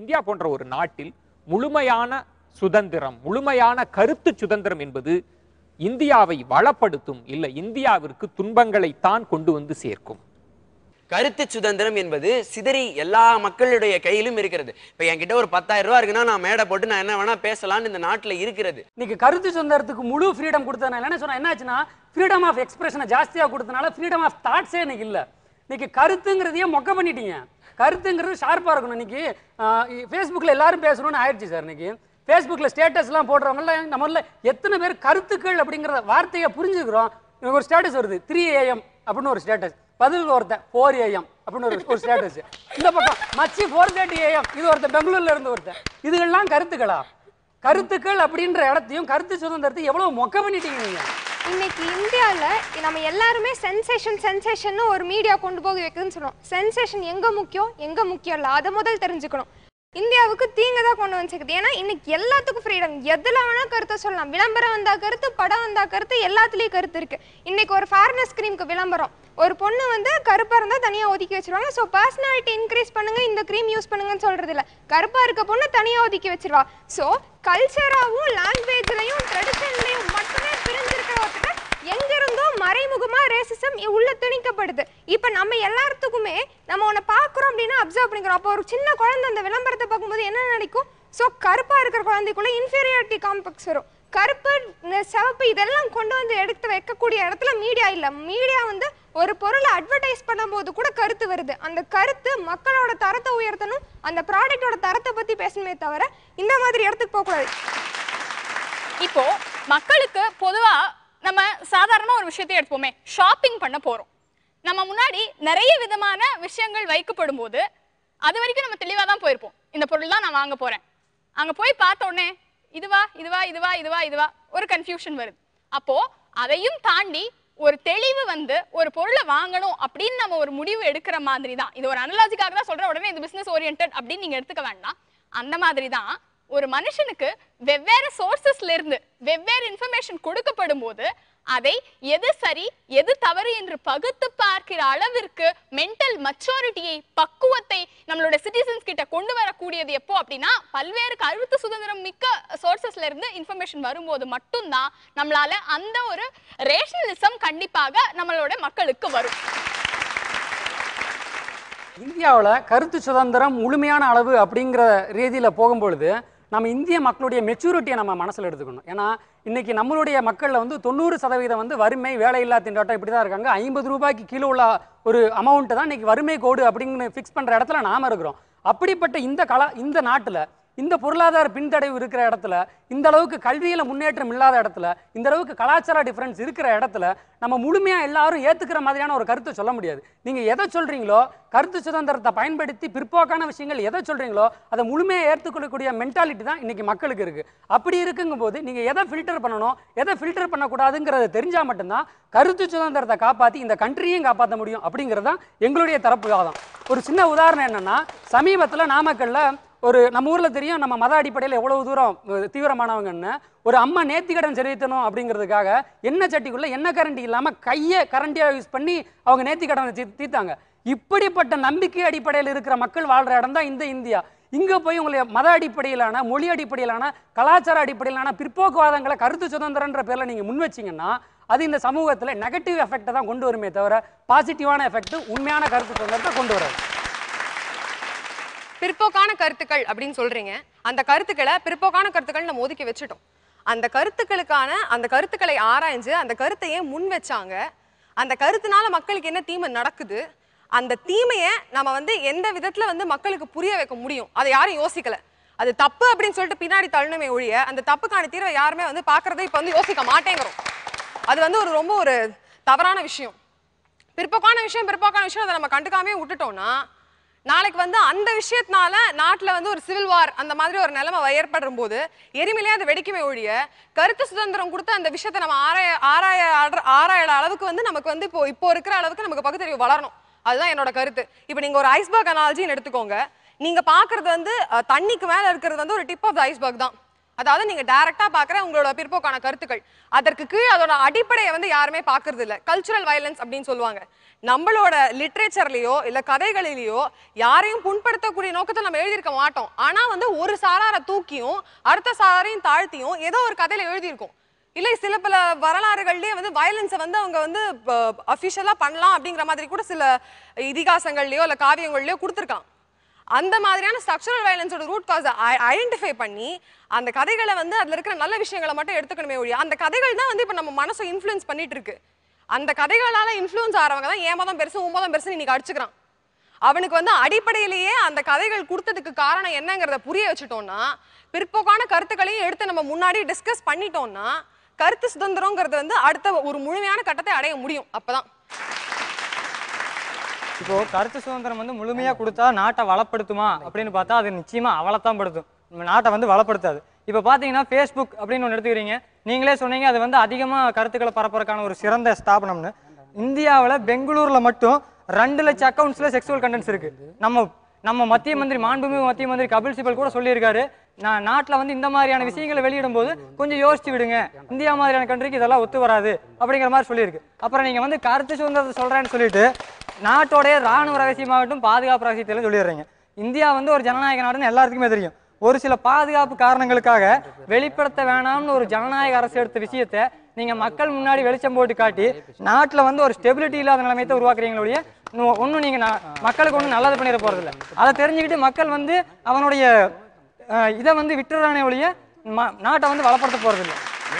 இந்தியா போன்ற ஒரு நாட்டில் முழுமையான சுதந்திரம் முழுமையான கருத்து சுதந்திரம் என்பது இந்தியாவை வளப்படுத்தும் இல்லை இந்தியாவிற்கு தான் கொண்டு வந்து சேர்க்கும் கருத்து சுதந்திரம் என்பது சிதறி எல்லா மக்களுடைய கையிலும் இருக்கிறது இப்போ என்கிட்ட ஒரு பத்தாயிரம் ரூபா இருக்குன்னா நான் மேடை போட்டு நான் என்ன வேணா பேசலாம்னு இந்த நாட்டில் இருக்கிறது நீங்க கருத்து சுதந்திரத்துக்கு முழு ஃப்ரீடம் கொடுத்ததுனால என்ன சொன்னா என்னாச்சுன்னா ஃப்ரீடம் ஆஃப் எக்ஸ்பிரஷனை ஜாஸ்தியாக கொடுத்தனால ஃப்ரீடம் ஆஃப் தாட்ஸே இன்னைக்கு இல்லை இன்னைக்கு கருத்துங்கிறதையே மொக்க பண்ணிட்டீங்க கருத்துங்கிறது ஷார்ப்பாக இருக்கணும் இன்னைக்கு ஃபேஸ்புக்கில் எல்லாரும் பேசணும்னு ஆயிடுச்சு சார் இன்னைக்கு ஃபேஸ்புக்கில் ஸ்டேட்டஸ்லாம் போடுறவங்களாம் நம்மளில் எத்தனை பேர் கருத்துக்கள் அப்படிங்கிற வார்த்தையை புரிஞ்சுக்கிறோம் ஒரு ஸ்டேட்டஸ் வருது த்ரீ ஏஎம் அப்படின்னு ஒரு ஸ்டேட்டஸ் பதில் ஒருத்தன் ஃபோர் ஏஎம் அப்படின்னு ஒரு ஸ்டேட்டஸ் இந்த பக்கம் மச்சி ஃபோர் தேர்ட்டி ஏஎம் இது ஒருத்தன் பெங்களூர்ல இருந்து ஒருத்தன் இதுகள்லாம் கருத்துக்களா கருத்துக்கள் அப்படின்ற இடத்தையும் கருத்து சுதந்திரத்தை எவ்வளவு மொக்க பண்ணிட்டீங்க நீங்க இன்னைக்கு இந்தியாவில் நம்ம எல்லாருமே சென்சேஷன் சென்சேஷன் ஒரு மீடியா கொண்டு போக வைக்குதுன்னு சொல்லுவோம் சென்சேஷன் எங்க முக்கியம் எங்க முக்கியம் இல்லை அதை முதல் தெரிஞ்சுக்கணும் இந்தியாவுக்கு தீங்க தான் கொண்டு வந்துச்சுக்குது ஏன்னா இன்னைக்கு எல்லாத்துக்கும் ஃப்ரீடம் எதில் வேணால் கருத்தை சொல்லலாம் விளம்பரம் வந்தால் கருத்து படம் வந்தால் கருத்து எல்லாத்துலேயும் கருத்து இருக்குது இன்றைக்கி ஒரு ஃபேர்னஸ் க்ரீமுக்கு விளம்பரம் ஒரு பொண்ணு வந்து கருப்பாக இருந்தால் தனியாக ஒதுக்கி வச்சிருவாங்க ஸோ பர்சனாலிட்டி இன்க்ரீஸ் பண்ணுங்கள் இந்த க்ரீம் யூஸ் பண்ணுங்கன்னு சொல்கிறது இல்லை கருப்பாக இருக்க பொண்ணு தனியாக ஒதுக்கி வச்சிருவா ஸோ கல்ச்சராகவும் லாங்குவேஜ்லையும் ட்ரெடிஷன்லையும் மட்டுமே பிரிஞ்சிருக்கிற ஒருத்தர் எங்கே மறைமுகமா ரேசிசம் உள்ள திணிக்கப்படுது இப்போ நம்ம எல்லாத்துக்குமே நம்ம உன்னை பார்க்குறோம் அப்படின்னா அப்சர்வ் பண்ணிக்கிறோம் அப்போ ஒரு சின்ன குழந்தை அந்த விளம்பரத்தை பார்க்கும்போது என்ன நினைக்கும் ஸோ கருப்பாக இருக்கிற குழந்தைக்குள்ள இன்ஃபீரியாரிட்டி காம்ப்ளெக்ஸ் வரும் கருப்பு சிவப்பு இதெல்லாம் கொண்டு வந்து எடுத்து வைக்கக்கூடிய இடத்துல மீடியா இல்லை மீடியா வந்து ஒரு பொருளை அட்வர்டைஸ் பண்ணும்போது கூட கருத்து வருது அந்த கருத்து மக்களோட தரத்தை உயர்த்தணும் அந்த ப்ராடக்டோட தரத்தை பற்றி பேசணுமே தவிர இந்த மாதிரி இடத்துக்கு போகக்கூடாது இப்போ மக்களுக்கு பொதுவாக நம்ம சாதாரண ஒரு விஷயத்தை எடுப்போமே ஷாப்பிங் பண்ண போகிறோம் நம்ம முன்னாடி நிறைய விதமான விஷயங்கள் வைக்கப்படும் போது அது வரைக்கும் நம்ம தெளிவாக தான் போயிருப்போம் இந்த பொருள் தான் நான் வாங்க போகிறேன் அங்கே போய் பார்த்த உடனே இதுவா இதுவா இதுவா இதுவா இதுவா ஒரு கன்ஃபியூஷன் வருது அப்போது அதையும் தாண்டி ஒரு தெளிவு வந்து ஒரு பொருளை வாங்கணும் அப்படின்னு நம்ம ஒரு முடிவு எடுக்கிற மாதிரி தான் இது ஒரு அனலாஜிக்காக தான் சொல்கிற உடனே இந்த பிஸ்னஸ் ஓரியன்ட் அப்படின்னு நீங்கள் எடுத்துக்க வேண்டாம் அந்த மாதிரி தான் ஒரு மனுஷனுக்கு வெவ்வேறு சோர்சஸ்ல இருந்து வெவ்வேறு இன்ஃபர்மேஷன் கொடுக்கப்படும் போது அதை எது சரி எது தவறு என்று பகுத்து பார்க்கிற அளவிற்கு மென்டல் மச்சோரிட்டியை பக்குவத்தை நம்மளோட சிட்டிசன்ஸ் கிட்ட கொண்டு வரக்கூடியது எப்போ அப்படின்னா பல்வேறு கருத்து சுதந்திரம் மிக்க சோர்சஸ்ல இருந்து இன்ஃபர்மேஷன் வரும்போது மட்டும்தான் நம்மளால அந்த ஒரு ரேஷனலிசம் கண்டிப்பாக நம்மளோட மக்களுக்கு வரும் இந்தியாவில் கருத்து சுதந்திரம் முழுமையான அளவு அப்படிங்கிற ரீதியில் போகும்பொழுது நம்ம இந்திய மக்களுடைய மெச்சூரிட்டியை நம்ம மனசில் எடுத்துக்கணும் ஏன்னா இன்றைக்கி நம்மளுடைய மக்களில் வந்து தொண்ணூறு சதவீதம் வந்து வறுமை வேலையில்லா திண்டாட்டம் இப்படி தான் இருக்காங்க ஐம்பது ரூபாய்க்கு கீழே உள்ள ஒரு அமௌண்ட்டு தான் இன்றைக்கி வறுமை கோடு அப்படின்னு ஃபிக்ஸ் பண்ணுற இடத்துல நாம் இருக்கிறோம் அப்படிப்பட்ட இந்த கலா இந்த நாட்டில் இந்த பொருளாதார பின்தடைவு இருக்கிற இடத்துல இந்த அளவுக்கு கல்வியில் முன்னேற்றம் இல்லாத இடத்துல இந்த அளவுக்கு கலாச்சார டிஃப்ரென்ஸ் இருக்கிற இடத்துல நம்ம முழுமையாக எல்லாரும் ஏற்றுக்கிற மாதிரியான ஒரு கருத்தை சொல்ல முடியாது நீங்கள் எதை சொல்கிறீங்களோ கருத்து சுதந்திரத்தை பயன்படுத்தி பிற்போக்கான விஷயங்கள் எதை சொல்கிறீங்களோ அதை முழுமையாக ஏற்றுக்கொள்ளக்கூடிய மென்டாலிட்டி தான் இன்றைக்கி மக்களுக்கு இருக்குது அப்படி இருக்குங்கும்போது நீங்கள் எதை ஃபில்டர் பண்ணணும் எதை ஃபில்டர் பண்ணக்கூடாதுங்கிறத தெரிஞ்சால் மட்டும்தான் கருத்து சுதந்திரத்தை காப்பாற்றி இந்த கண்ட்ரியும் காப்பாற்ற முடியும் அப்படிங்கிறது தான் எங்களுடைய தரப்பு ஒரு சின்ன உதாரணம் என்னென்னா சமீபத்தில் நாமக்கல்ல ஒரு நம்ம ஊரில் தெரியும் நம்ம மத அடிப்படையில் எவ்வளோ தூரம் தீவிரமானவங்கன்னு ஒரு அம்மா நேர்த்திக்கடன் செலுத்தணும் அப்படிங்கிறதுக்காக என்ன சட்டிக்குள்ளே என்ன கரண்டி இல்லாமல் கையை கரண்டியாக யூஸ் பண்ணி அவங்க நேர்த்திக்கடனை தீர்த்தாங்க இப்படிப்பட்ட நம்பிக்கை அடிப்படையில் இருக்கிற மக்கள் வாழ்கிற இடம் தான் இந்த இந்தியா இங்கே போய் உங்களை மத அடிப்படையிலான மொழி அடிப்படையிலான கலாச்சார அடிப்படையிலான பிற்போக்குவாதங்களை கருத்து சுதந்திரன்ற பேரில் நீங்கள் முன் வச்சிங்கன்னா அது இந்த சமூகத்தில் நெகட்டிவ் எஃபெக்டை தான் கொண்டு வருமே தவிர பாசிட்டிவான எஃபெக்ட் உண்மையான கருத்து சுதந்திரத்தை கொண்டு வராது பிற்போக்கான கருத்துக்கள் அப்படின்னு சொல்றீங்க அந்த கருத்துக்களை பிற்போக்கான கருத்துக்கள் நம்ம ஒதுக்கி வச்சுட்டோம் அந்த கருத்துக்களுக்கான அந்த கருத்துக்களை ஆராய்ஞ்சு அந்த கருத்தையே முன் வச்சாங்க அந்த கருத்துனால மக்களுக்கு என்ன தீமை நடக்குது அந்த தீமையை நம்ம வந்து எந்த விதத்துல வந்து மக்களுக்கு புரிய வைக்க முடியும் அதை யாரும் யோசிக்கல அது தப்பு அப்படின்னு சொல்லிட்டு பின்னாடி தள்ளணுமே ஒழிய அந்த தப்புக்கான தீர்வை யாருமே வந்து பாக்குறத இப்போ வந்து யோசிக்க மாட்டேங்கிறோம் அது வந்து ஒரு ரொம்ப ஒரு தவறான விஷயம் பிற்போக்கான விஷயம் பிற்போக்கான விஷயம் அதை நம்ம கண்டுக்காமே விட்டுட்டோம்னா நாளைக்கு வந்து அந்த விஷயத்தினால நாட்டில் வந்து ஒரு சிவில் வார் அந்த மாதிரி ஒரு நிலைமை ஏற்படும் போது எரிமலையே அது வெடிக்குமே ஒழிய கருத்து சுதந்திரம் கொடுத்து அந்த விஷயத்தை நம்ம ஆராய ஆராய ஆராயிட அளவுக்கு வந்து நமக்கு வந்து இப்போ இப்போ இருக்கிற அளவுக்கு நமக்கு பகுத்தறிவு வளரணும் அதுதான் என்னோட கருத்து இப்போ நீங்கள் ஒரு ஐஸ்பர்க் அனாலஜின்னு எடுத்துக்கோங்க நீங்கள் பார்க்குறது வந்து தண்ணிக்கு மேலே இருக்கிறது வந்து ஒரு டிப் ஆஃப் த ஐஸ்பர்க் தான் அதாவது நீங்க டைரக்டா பாக்குற உங்களோட பிற்போக்கான கருத்துக்கள் அதற்கு கீழே அதோட அடிப்படையை வந்து யாருமே பாக்குறது இல்ல கல்ச்சுரல் வயலன்ஸ் அப்படின்னு சொல்லுவாங்க நம்மளோட லிட்ரேச்சர்லேயோ இல்லை கதைகளிலேயோ யாரையும் புண்படுத்தக்கூடிய நோக்கத்தை நம்ம எழுதியிருக்க மாட்டோம் ஆனால் வந்து ஒரு சாராரை தூக்கியும் அடுத்த சாராரையும் தாழ்த்தியும் ஏதோ ஒரு கதையில் எழுதியிருக்கோம் இல்லை சில பல வரலாறுகள்லேயே வந்து வயலன்ஸை வந்து அவங்க வந்து அஃபிஷியலாக பண்ணலாம் அப்படிங்கிற மாதிரி கூட சில இதிகாசங்கள்லையோ இல்லை காவியங்கள்லையோ கொடுத்துருக்கான் அந்த மாதிரியான ஸ்ட்ரக்சரல் வயலன்ஸோட ரூட் காஸை ஐடென்டிஃபை பண்ணி அந்த கதைகளை வந்து அதில் இருக்கிற நல்ல விஷயங்களை மட்டும் எடுத்துக்கணுமே ஒழிய அந்த கதைகள் தான் வந்து இப்போ நம்ம மனசை இன்ஃப்ளூயன்ஸ் பண்ணிட்டு இருக்கு அந்த கதைகளால் இன்ஃப்ளூயன்ஸ் ஆகிறவங்க தான் ஏமாதம் பெருசு உமோதம் பெருசு இன்னைக்கு அடிச்சுக்கிறான் அவனுக்கு வந்து அடிப்படையிலேயே அந்த கதைகள் கொடுத்ததுக்கு காரணம் என்னங்கிறத புரிய வச்சுட்டோம்னா பிற்போக்கான கருத்துக்களையும் எடுத்து நம்ம முன்னாடி டிஸ்கஸ் பண்ணிட்டோம்னா கருத்து சுதந்திரங்கிறது வந்து அடுத்த ஒரு முழுமையான கட்டத்தை அடைய முடியும் அப்பதான் இப்போ கருத்து சுதந்திரம் வந்து முழுமையா கொடுத்தா நாட்டை வளப்படுத்துமா அப்படின்னு பார்த்தா அது நிச்சயமா அவளத்தான் படுத்தும் நாட்டை வந்து வளப்படுத்தாது இப்போ பார்த்தீங்கன்னா ஃபேஸ்புக் அப்படின்னு ஒன்று எடுத்துக்கிறீங்க நீங்களே சொன்னீங்க அது வந்து அதிகமாக கருத்துக்களை பரப்புறதுக்கான ஒரு சிறந்த ஸ்தாபனம்னு இந்தியாவில் பெங்களூரில் மட்டும் ரெண்டு லட்சம் அக்கௌண்ட்ஸில் செக்ஸுவல் கண்டென்ட்ஸ் இருக்குது நம்ம நம்ம மத்திய மந்திரி மாண்புமிகு மத்திய மந்திரி கபில் சிபல் கூட சொல்லியிருக்காரு நான் நாட்டில் வந்து இந்த மாதிரியான விஷயங்களை வெளியிடும் போது கொஞ்சம் யோசிச்சு விடுங்க இந்தியா மாதிரியான கண்ட்ரிக்கு இதெல்லாம் ஒத்து வராது அப்படிங்கிற மாதிரி சொல்லியிருக்கு அப்புறம் நீங்கள் வந்து கருத்து சுதந்திரத்தை சொல்கிறேன்னு சொல்லிட்டு நாட்டோடைய ராணுவ ரகசியமாகட்டும் பாதுகாப்பு ரகசியத்திலும் சொல்லிடுறீங்க இந்தியா வந்து ஒரு ஜனநாயக நாடுன்னு எல்லாத்துக்குமே தெரியும் ஒரு சில பாதுகாப்பு காரணங்களுக்காக வெளிப்படுத்த வேணாம்னு ஒரு ஜனநாயக அரசு எடுத்த விஷயத்தை நீங்க மக்கள் முன்னாடி வெளிச்சம் போட்டு காட்டி நாட்டில் வந்து ஒரு ஸ்டெபிலிட்டி இல்லாத நிலைமையத்தை உருவாக்குறீங்களுடைய ஒன்றும் நீங்க மக்களுக்கு ஒன்றும் நல்லது பண்ணிட இல்லை அதை தெரிஞ்சுக்கிட்டு மக்கள் வந்து அவனுடைய இதை வந்து விட்டுறானே ஒழிய நாட்டை வந்து வளப்படுத்த இல்லை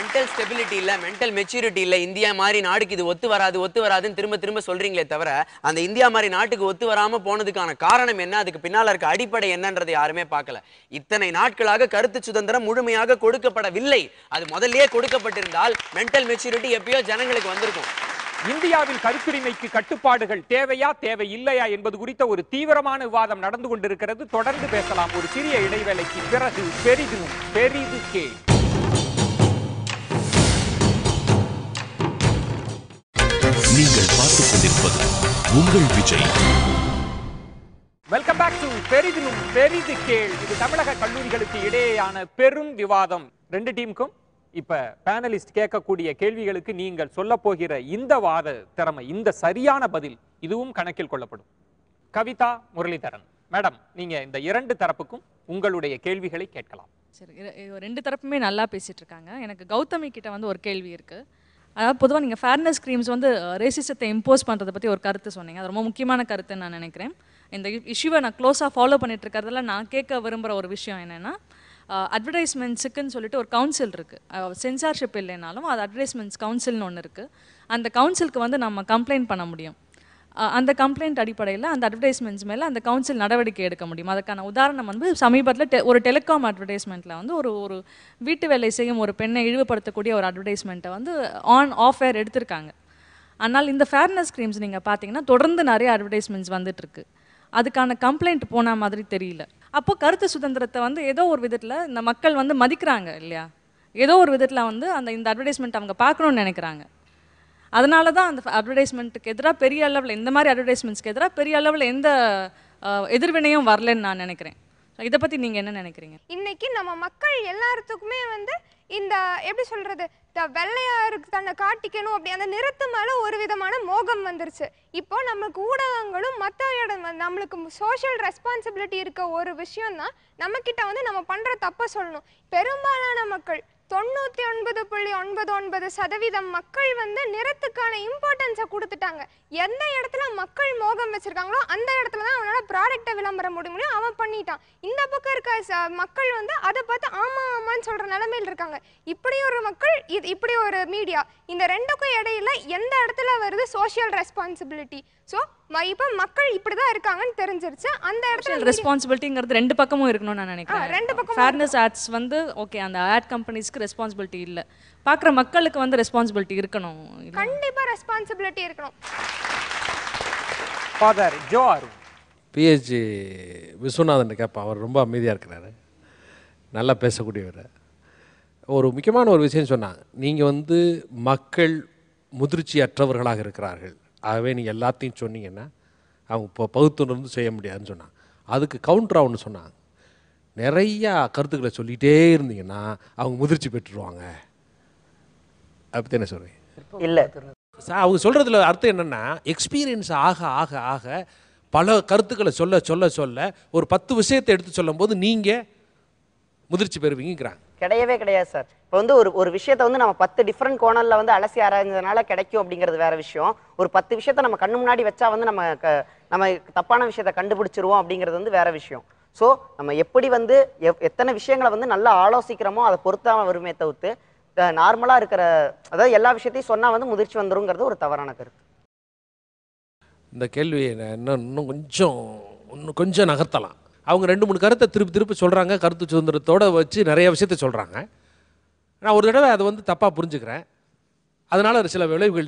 மென்டல் ஸ்டெபிலிட்டி இல்லை மென்டல் மெச்சூரிட்டி இல்லை இந்தியா மாதிரி நாடுக்கு இது ஒத்து வராது ஒத்து வராதுன்னு திரும்ப திரும்ப சொல்றீங்களே தவிர அந்த இந்தியா மாதிரி நாட்டுக்கு ஒத்து வராமல் போனதுக்கான காரணம் என்ன அதுக்கு பின்னால் இருக்க அடிப்படை என்னன்றதை யாருமே பார்க்கல இத்தனை நாட்களாக கருத்து சுதந்திரம் முழுமையாக கொடுக்கப்படவில்லை அது முதல்லயே கொடுக்கப்பட்டிருந்தால் மென்டல் மெச்சூரிட்டி எப்பயோ ஜனங்களுக்கு வந்திருக்கும் இந்தியாவில் கருத்துரிமைக்கு கட்டுப்பாடுகள் தேவையா தேவை இல்லையா என்பது குறித்த ஒரு தீவிரமான விவாதம் நடந்து கொண்டிருக்கிறது தொடர்ந்து பேசலாம் ஒரு சிறிய இடைவேளைக்கு பிறகு பெரிதும் பெரிது கே நீங்கள் பார்த்து கொண்டிருப்பது உங்கள் விஜய் வெல்கம் பேக் டு பெரிதினும் பெரிது கேள் இது தமிழக கல்லூரிகளுக்கு இடையேயான பெரும் விவாதம் ரெண்டு டீமுக்கும் இப்ப பேனலிஸ்ட் கேட்கக்கூடிய கேள்விகளுக்கு நீங்கள் சொல்ல போகிற இந்த வாத திறமை இந்த சரியான பதில் இதுவும் கணக்கில் கொள்ளப்படும் கவிதா முரளிதரன் மேடம் நீங்க இந்த இரண்டு தரப்புக்கும் உங்களுடைய கேள்விகளை கேட்கலாம் சரி ரெண்டு தரப்புமே நல்லா பேசிட்டு இருக்காங்க எனக்கு கௌதமி கிட்ட வந்து ஒரு கேள்வி இருக்குது அதாவது பொதுவாக நீங்கள் ஃபேர்னஸ் க்ரீம்ஸ் வந்து ரேசிசத்தை இம்போஸ் பண்ணுறதை பற்றி ஒரு கருத்து சொன்னீங்க அது ரொம்ப முக்கியமான கருத்துன்னு நான் நினைக்கிறேன் இந்த இஷ்யூவை நான் க்ளோஸாக ஃபாலோ பண்ணிட்டு இருக்கிறதுல நான் கேட்க விரும்புகிற ஒரு விஷயம் என்னென்னா அட்வர்டைஸ்மெண்ட்ஸுக்குன்னு சொல்லிட்டு ஒரு கவுன்சில் இருக்குது சென்சார்ஷிப் இல்லைனாலும் அது அட்வர்டைஸ்மெண்ட்ஸ் கவுன்சில்னு ஒன்று இருக்குது அந்த கவுன்சிலுக்கு வந்து நம்ம கம்ப்ளைண்ட் பண்ண முடியும் அந்த கம்ப்ளைண்ட் அடிப்படையில் அந்த அட்வர்டைஸ்மெண்ட்ஸ் மேலே அந்த கவுன்சில் நடவடிக்கை எடுக்க முடியும் அதுக்கான உதாரணம் வந்து சமீபத்தில் டெ ஒரு டெலிகாம் அட்வர்டைஸ்மெண்ட்டில் வந்து ஒரு ஒரு வீட்டு வேலை செய்யும் ஒரு பெண்ணை இழிவுபடுத்தக்கூடிய ஒரு அட்வர்டைஸ்மெண்ட்டை வந்து ஆன் ஆஃப் ஏர் எடுத்திருக்காங்க ஆனால் இந்த ஃபேர்னஸ் க்ரீம்ஸ் நீங்கள் பார்த்தீங்கன்னா தொடர்ந்து நிறைய அட்வர்டைஸ்மெண்ட்ஸ் வந்துட்டுருக்கு அதுக்கான கம்ப்ளைண்ட் போன மாதிரி தெரியல அப்போ கருத்து சுதந்திரத்தை வந்து ஏதோ ஒரு விதத்தில் இந்த மக்கள் வந்து மதிக்கிறாங்க இல்லையா ஏதோ ஒரு விதத்தில் வந்து அந்த இந்த அட்வர்டைஸ்மெண்ட் அவங்க பார்க்கணுன்னு நினைக்கிறாங்க அதனால தான் அந்த அட்வர்டைஸ்மெண்ட்டுக்கு எதிராக பெரிய அளவில் இந்த மாதிரி அட்வர்டைஸ்மெண்ட்ஸ்க்கு எதிராக பெரிய அளவில் எந்த எதிர்வினையும் வரலன்னு நான் நினைக்கிறேன் இதை பற்றி நீங்கள் என்ன நினைக்கிறீங்க இன்னைக்கு நம்ம மக்கள் எல்லாத்துக்குமே வந்து இந்த எப்படி சொல்கிறது த வெள்ளையாரு தன்னை காட்டிக்கணும் அப்படி அந்த நிறத்து மேலே ஒரு விதமான மோகம் வந்துருச்சு இப்போ நம்மளுக்கு ஊடகங்களும் மற்ற இடம் நம்மளுக்கு சோஷியல் ரெஸ்பான்சிபிலிட்டி இருக்க ஒரு விஷயம் தான் நம்மக்கிட்ட வந்து நம்ம பண்ணுற தப்பை சொல்லணும் பெரும்பாலான மக்கள் தொண்ணூற்றி ஒன்பது புள்ளி ஒன்பது ஒன்பது சதவீதம் மக்கள் வந்து நிறத்துக்கான இம்பார்ட்டன்ஸை கொடுத்துட்டாங்க எந்த இடத்துல மக்கள் மோகம் வச்சுருக்காங்களோ அந்த இடத்துல தான் அவனால் ப்ராடக்டை விளம்பரம் முடியும் அவன் பண்ணிட்டான் இந்த பக்கம் இருக்க மக்கள் வந்து அதை பார்த்து ஆமாம் ஆமான்னு சொல்கிற நிலமையில் இருக்காங்க இப்படி ஒரு மக்கள் இது இப்படி ஒரு மீடியா இந்த ரெண்டுக்கும் இடையில எந்த இடத்துல வருது சோஷியல் ரெஸ்பான்சிபிலிட்டி ஸோ இப்போ மக்கள் இப்படி தான் இருக்காங்கன்னு தெரிஞ்சிருச்சு அந்த இடத்துல ரெஸ்பான்சிபிலிட்டிங்கிறது ரெண்டு பக்கமும் இருக்கணும்னு நான் நினைக்கிறேன் ரெண்டு பக்கம் ஃபேர்னஸ் ஆட்ஸ் வந்து ஓகே அந்த ஆட் கம்பெனிஸ்க்கு ரெஸ்பான்சிபிலிட்டி இல்லை பார்க்குற மக்களுக்கு வந்து ரெஸ்பான்சிபிலிட்டி இருக்கணும் கண்டிப்பாக ரெஸ்பான்சிபிலிட்டி இருக்கணும் father Joe R PhD Viswanathan கேட்பேன் அவர் ரொம்ப அமைதியாக இருக்கிறாரு நல்லா பேசக்கூடியவர் ஒரு முக்கியமான ஒரு விஷயம் சொன்னாங்க நீங்கள் வந்து மக்கள் முதிர்ச்சியற்றவர்களாக இருக்கிறார்கள் ஆகவே நீங்கள் எல்லாத்தையும் சொன்னீங்கன்னா அவங்க இப்போ பகுத்துணர்ந்து செய்ய முடியாதுன்னு சொன்னான் அதுக்கு கவுண்டர் ஒன்று சொன்னாங்க நிறையா கருத்துக்களை சொல்லிகிட்டே இருந்தீங்கன்னா அவங்க முதிர்ச்சி பெற்றுருவாங்க அப்படி என்ன சொல்கிறேன் இல்லை சார் அவங்க சொல்கிறதுல அர்த்தம் என்னென்னா எக்ஸ்பீரியன்ஸ் ஆக ஆக ஆக பல கருத்துக்களை சொல்ல சொல்ல சொல்ல ஒரு பத்து விஷயத்தை எடுத்து சொல்லும் போது நீங்கள் முதிர்ச்சி பெறுவீங்கிறாங்க கிடையவே கிடையாது சார் இப்போ வந்து ஒரு ஒரு விஷயத்த வந்து நம்ம பத்து டிஃப்ரெண்ட் கோணலில் வந்து அலசி ஆராய்ஞ்சதுனால கிடைக்கும் அப்படிங்கிறது வேற விஷயம் ஒரு பத்து விஷயத்த நம்ம கண்ணு முன்னாடி வச்சா வந்து நம்ம நம்ம தப்பான விஷயத்த கண்டுபிடிச்சிருவோம் அப்படிங்கிறது வந்து வேற விஷயம் ஸோ நம்ம எப்படி வந்து எத்தனை விஷயங்களை வந்து நல்லா ஆலோசிக்கிறோமோ அதை பொறுத்தான் வருமே தவிர்த்து நார்மலாக இருக்கிற அதாவது எல்லா விஷயத்தையும் சொன்னால் வந்து முதிர்ச்சி வந்துருங்கிறது ஒரு தவறான கருத்து இந்த கேள்வியை இன்னும் இன்னும் கொஞ்சம் இன்னும் கொஞ்சம் நகர்த்தலாம் அவங்க ரெண்டு மூணு கருத்தை திருப்பி திருப்பி சொல்கிறாங்க கருத்து சுதந்திரத்தோடு வச்சு நிறைய விஷயத்த சொல்கிறாங்க நான் ஒரு தடவை அதை வந்து தப்பாக புரிஞ்சுக்கிறேன் அதனால் சில விளைவுகள்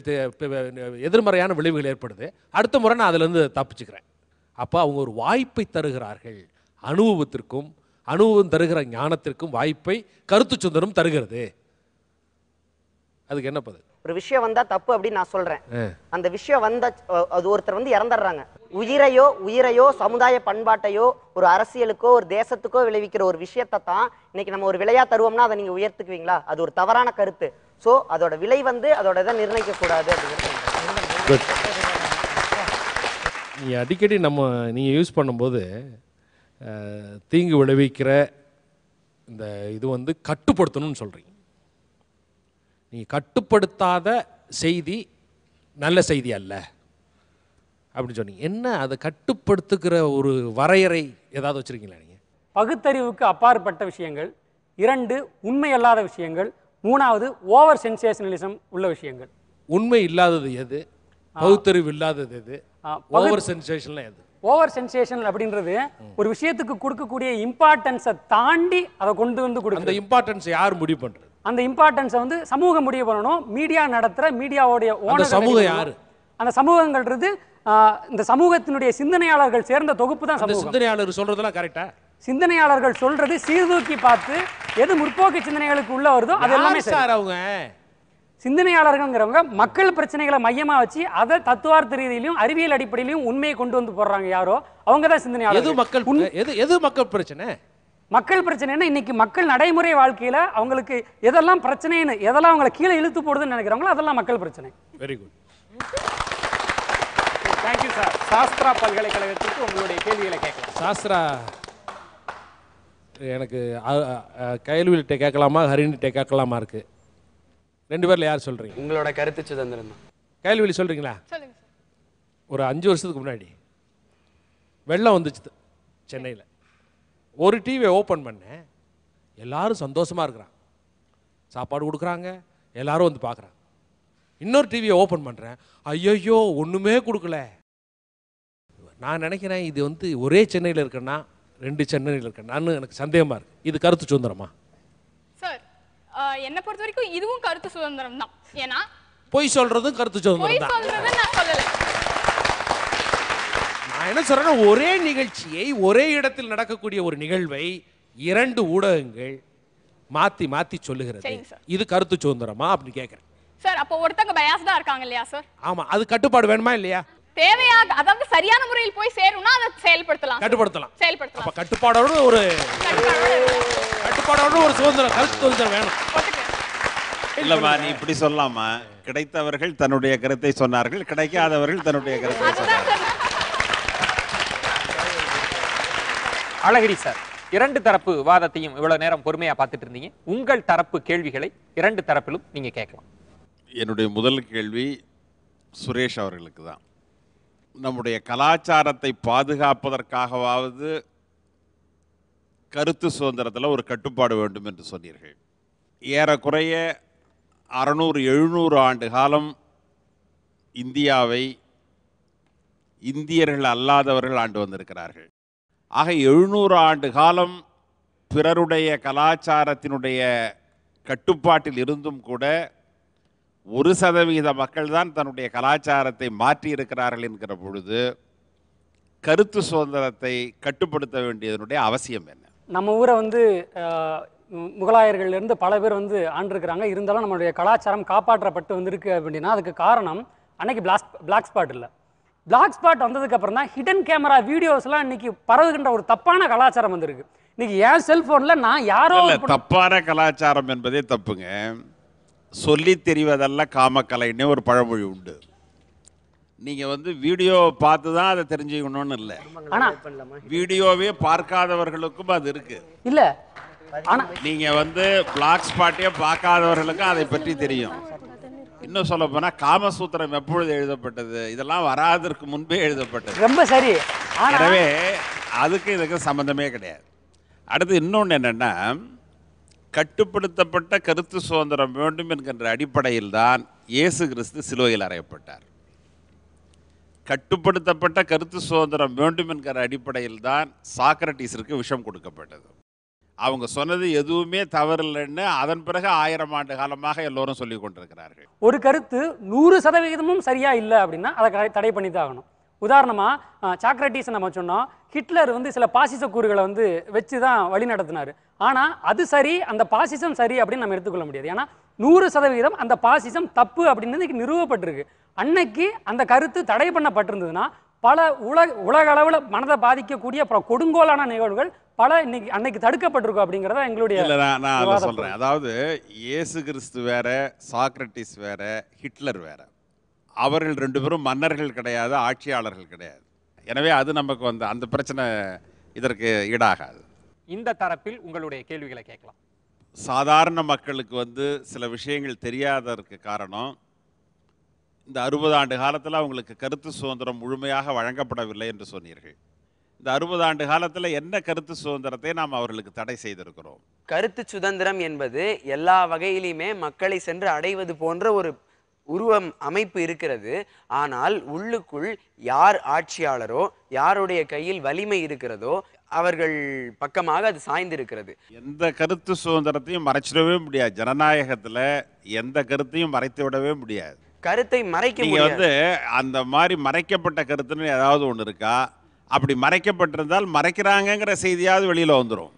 எதிர்மறையான விளைவுகள் ஏற்படுது அடுத்த முறை நான் அதிலேருந்து தப்பிச்சுக்கிறேன் அப்போ அவங்க ஒரு வாய்ப்பை தருகிறார்கள் அனுபவத்திற்கும் அனுபவம் தருகிற ஞானத்திற்கும் வாய்ப்பை கருத்து சுந்தரம் தருகிறது அதுக்கு என்ன பதில் ஒரு விஷயம் வந்தா தப்பு அப்படின்னு நான் சொல்றேன் அந்த விஷயம் வந்த அது ஒருத்தர் வந்து இறந்துடுறாங்க உயிரையோ உயிரையோ சமுதாய பண்பாட்டையோ ஒரு அரசியலுக்கோ ஒரு தேசத்துக்கோ விளைவிக்கிற ஒரு விஷயத்தை தான் இன்னைக்கு நம்ம ஒரு விலையா தருவோம்னா அதை நீங்க உயர்த்துக்குவீங்களா அது ஒரு தவறான கருத்து ஸோ அதோட விலை வந்து அதோட இதை நிர்ணயிக்க கூடாது நீ அடிக்கடி நம்ம நீங்கள் யூஸ் பண்ணும்போது தீங்கு விளைவிக்கிற இந்த இது வந்து கட்டுப்படுத்தணும்னு சொல்றீங்க நீ கட்டுப்படுத்தாத செய்தி நல்ல செய்தி அல்ல அப்படின்னு சொன்னீங்க என்ன அதை கட்டுப்படுத்துகிற ஒரு வரையறை ஏதாவது வச்சுருக்கீங்களா நீங்கள் பகுத்தறிவுக்கு அப்பாற்பட்ட விஷயங்கள் இரண்டு உண்மை அல்லாத விஷயங்கள் மூணாவது ஓவர் சென்சேஷனலிசம் உள்ள விஷயங்கள் உண்மை இல்லாதது எது பகுத்தறிவு இல்லாதது எது ஓவர் சென்சேஷன்லாம் எது ஓவர் சென்சேஷன் அப்படின்றது ஒரு விஷயத்துக்கு கொடுக்கக்கூடிய இம்பார்ட்டன்ஸை தாண்டி அதை கொண்டு வந்து கொடுக்கும் அந்த இம்பார்ட்டன்ஸ் யார் முடிவு பண்ணுறது அந்த இம்பார்ட்டன்ஸை வந்து சமூகம் முடிவு பண்ணணும் மீடியா நடத்துகிற மீடியாவுடைய ஓனர் சமூகம் யார் அந்த சமூகங்கள்ன்றது இந்த சமூகத்தினுடைய சிந்தனையாளர்கள் சேர்ந்த தொகுப்பு தான் சிந்தனையாளர் சொல்றதெல்லாம் கரெக்டா சிந்தனையாளர்கள் சொல்றது சீர்தூக்கி பார்த்து எது முற்போக்கு சிந்தனைகளுக்கு உள்ள வருதோ அது எல்லாமே சார் அவங்க சிந்தனையாளர்கள்ங்கிறவங்க மக்கள் பிரச்சனைகளை மையமாக வச்சு அதை தத்துவார்த்த ரீதியிலையும் அறிவியல் அடிப்படையிலையும் உண்மையை கொண்டு வந்து போடுறாங்க யாரோ அவங்க தான் சிந்தனையாளர் எது மக்கள் எது எது மக்கள் பிரச்சனை மக்கள் பிரச்சனைனா இன்றைக்கி மக்கள் நடைமுறை வாழ்க்கையில் அவங்களுக்கு எதெல்லாம் பிரச்சனைன்னு எதெல்லாம் அவங்களை கீழே இழுத்து போடுதுன்னு நினைக்கிறாங்களோ அதெல்லாம் மக்கள் பிரச்சனை very good thank you sir Sastra பல்கலைக்கழகத்துக்கு உங்களுடைய கேள்விகளை கேட்கலாம் சாஸ்திரா எனக்கு கேள்விகிட்ட கேட்கலாமா ஹரிணிகிட்ட கேட்கலாமா இருக்கு ரெண்டு பேரில் யார் சொல்கிறீங்க உங்களோட கருத்து சுதந்திரம் தான் கேள்வி சொல்கிறீங்களா ஒரு அஞ்சு வருஷத்துக்கு முன்னாடி வெள்ளம் வந்துச்சு சென்னையில் ஒரு டிவியை ஓப்பன் பண்ணேன் எல்லாரும் சந்தோஷமாக இருக்கிறான் சாப்பாடு கொடுக்குறாங்க எல்லாரும் வந்து பார்க்குறாங்க இன்னொரு டிவியை ஓப்பன் பண்ணுறேன் ஐயோயோ ஒன்றுமே கொடுக்கல நான் நினைக்கிறேன் இது வந்து ஒரே சென்னையில் இருக்கேன்னா ரெண்டு சென்னையில் இருக்கேன் எனக்கு சந்தேகமாக இருக்குது இது கருத்து சுதந்திரமா சார் என்னை பொறுத்த வரைக்கும் இதுவும் கருத்து சுதந்திரம் தான் ஏன்னா பொய் சொல்கிறதும் கருத்து சுதந்திரம் தான் என்ன சொல்கிறேன்னா ஒரே நிகழ்ச்சியை ஒரே இடத்தில் நடக்கக்கூடிய ஒரு நிகழ்வை இரண்டு ஊடகங்கள் மாற்றி மாற்றி சொல்லுகிறது இது கருத்து சுதந்திரமா அப்படின்னு கேட்குறேன் சார் அப்போ ஒருத்தங்க பயாஸ்டா இருக்காங்க இல்லையா சார் ஆமா அது கட்டுப்பாடு வேணுமா இல்லையா தேவையாக அதாவது சரியான முறையில் போய் சேரும்னா அதை செயல்படுத்தலாம் கட்டுப்படுத்தலாம் செயல்படுத்தலாம் அப்ப கட்டுப்பாடோட ஒரு கட்டுப்பாடோட ஒரு சுதந்திரம் கருத்து சுதந்திரம் வேணும் இல்லம்மா நீ இப்படி சொல்லாமா கிடைத்தவர்கள் தன்னுடைய கருத்தை சொன்னார்கள் கிடைக்காதவர்கள் தன்னுடைய கருத்தை சொன்னார்கள் அழகிரி சார் இரண்டு தரப்பு வாதத்தையும் இவ்வளவு நேரம் பொறுமையா பார்த்துட்டு இருந்தீங்க உங்கள் தரப்பு கேள்விகளை இரண்டு தரப்பிலும் நீங்க கேட்கலாம் என்னுடைய முதல் கேள்வி சுரேஷ் அவர்களுக்கு தான் நம்முடைய கலாச்சாரத்தை பாதுகாப்பதற்காகவாவது கருத்து சுதந்திரத்தில் ஒரு கட்டுப்பாடு வேண்டும் என்று சொன்னீர்கள் ஏறக்குறைய அறநூறு எழுநூறு ஆண்டு காலம் இந்தியாவை இந்தியர்கள் அல்லாதவர்கள் ஆண்டு வந்திருக்கிறார்கள் ஆக எழுநூறு ஆண்டு காலம் பிறருடைய கலாச்சாரத்தினுடைய கட்டுப்பாட்டில் இருந்தும் கூட ஒரு சதவீத மக்கள்தான் தன்னுடைய கலாச்சாரத்தை மாற்றியிருக்கிறார்கள் என்கிற பொழுது கருத்து சுதந்திரத்தை கட்டுப்படுத்த வேண்டியதனுடைய அவசியம் என்ன நம்ம ஊரை வந்து முகலாயர்கள்லேருந்து பல பேர் வந்து ஆண்டிருக்கிறாங்க இருந்தாலும் நம்மளுடைய கலாச்சாரம் காப்பாற்றப்பட்டு வந்திருக்கு அப்படின்னா அதுக்கு காரணம் அன்னைக்கு பிளாக் பிளாக் ஸ்பாட் இல்லை பிளாக் ஸ்பாட் வந்ததுக்கப்புறம் தான் ஹிடன் கேமரா வீடியோஸ்லாம் இன்னைக்கு பரவுகின்ற ஒரு தப்பான கலாச்சாரம் வந்திருக்கு இன்னைக்கு என் செல்ஃபோனில் நான் யாரோ தப்பான கலாச்சாரம் என்பதே தப்புங்க சொல்லி தெரிவதல்ல காமக்கலைன்னு ஒரு பழமொழி உண்டு நீங்கள் வந்து வீடியோ பார்த்து தான் அதை தெரிஞ்சுக்கணும்னு இல்லை ஆனால் வீடியோவே பார்க்காதவர்களுக்கும் அது இருக்கு இல்லை ஆனால் நீங்கள் வந்து பிளாக் ஸ்பாட்டே பார்க்காதவர்களுக்கும் அதை பற்றி தெரியும் இன்னும் சொல்ல போனா காமசூத்திரம் எப்பொழுது எழுதப்பட்டது இதெல்லாம் வராதற்கு முன்பே எழுதப்பட்டது ரொம்ப சரி எனவே அதுக்கு இதுக்கு சம்மந்தமே கிடையாது அடுத்து இன்னொன்று என்னென்னா கட்டுப்படுத்தப்பட்ட கருத்து சுதந்திரம் வேண்டும் என்கின்ற அடிப்படையில் தான் இயேசு கிறிஸ்து சிலுவையில் அறையப்பட்டார் கட்டுப்படுத்தப்பட்ட கருத்து சுதந்திரம் வேண்டும் என்கிற அடிப்படையில் தான் சாக்ரட்டிஸிற்கு விஷம் கொடுக்கப்பட்டது அவங்க சொன்னது எதுவுமே தவறில்லைன்னு அதன் பிறகு ஆயிரம் ஆண்டு காலமாக எல்லோரும் சொல்லி கொண்டிருக்கிறார்கள் ஒரு கருத்து நூறு சதவிகிதமும் சரியா இல்லை அப்படின்னா அதை தடை பண்ணி தான் ஆகணும் உதாரணமாக சாக்ரட்டிஸ் நம்ம சொன்னோம் ஹிட்லர் வந்து சில பாசிச கூறுகளை வந்து வச்சு தான் வழி நடத்தினார் ஆனால் அது சரி அந்த பாசிசம் சரி அப்படின்னு நம்ம எடுத்துக்கொள்ள முடியாது ஏன்னா நூறு சதவிகிதம் அந்த பாசிசம் தப்பு அப்படின்னு நிறுவப்பட்டிருக்கு அன்னைக்கு அந்த கருத்து தடை பண்ணப்பட்டிருந்ததுன்னா பல உலக உலக அளவில் மனதை பாதிக்கக்கூடிய அப்புறம் கொடுங்கோலான நிகழ்வுகள் பல இன்னைக்கு அன்னைக்கு தடுக்கப்பட்டிருக்கும் அப்படிங்கிறத எங்களுடைய இல்லை நான் நான் சொல்கிறேன் அதாவது இயேசு கிறிஸ்து வேற சாக்ரட்டிஸ் வேற ஹிட்லர் வேற அவர்கள் ரெண்டு பேரும் மன்னர்கள் கிடையாது ஆட்சியாளர்கள் கிடையாது எனவே அது நமக்கு வந்து அந்த பிரச்சனை இதற்கு ஈடாகாது இந்த தரப்பில் உங்களுடைய கேள்விகளை கேட்கலாம் சாதாரண மக்களுக்கு வந்து சில விஷயங்கள் தெரியாததற்கு காரணம் இந்த அறுபது ஆண்டு காலத்தில் அவங்களுக்கு கருத்து சுதந்திரம் முழுமையாக வழங்கப்படவில்லை என்று சொன்னீர்கள் இந்த அறுபது ஆண்டு காலத்தில் என்ன கருத்து சுதந்திரத்தை நாம் அவர்களுக்கு தடை செய்திருக்கிறோம் கருத்து சுதந்திரம் என்பது எல்லா வகையிலையுமே மக்களை சென்று அடைவது போன்ற ஒரு உருவம் அமைப்பு இருக்கிறது ஆனால் உள்ளுக்குள் யார் ஆட்சியாளரோ யாருடைய கையில் வலிமை இருக்கிறதோ அவர்கள் பக்கமாக அது சாய்ந்திருக்கிறது எந்த கருத்து சுதந்திரத்தையும் மறைச்சிடவே முடியாது ஜனநாயகத்தில் எந்த கருத்தையும் மறைத்து விடவே முடியாது கருத்தை மறைக்க நீங்க வந்து அந்த மாதிரி மறைக்கப்பட்ட கருத்துன்னு ஏதாவது ஒன்று இருக்கா அப்படி மறைக்கப்பட்டிருந்தால் மறைக்கிறாங்கங்கிற செய்தியாவது வெளியில வந்துடும்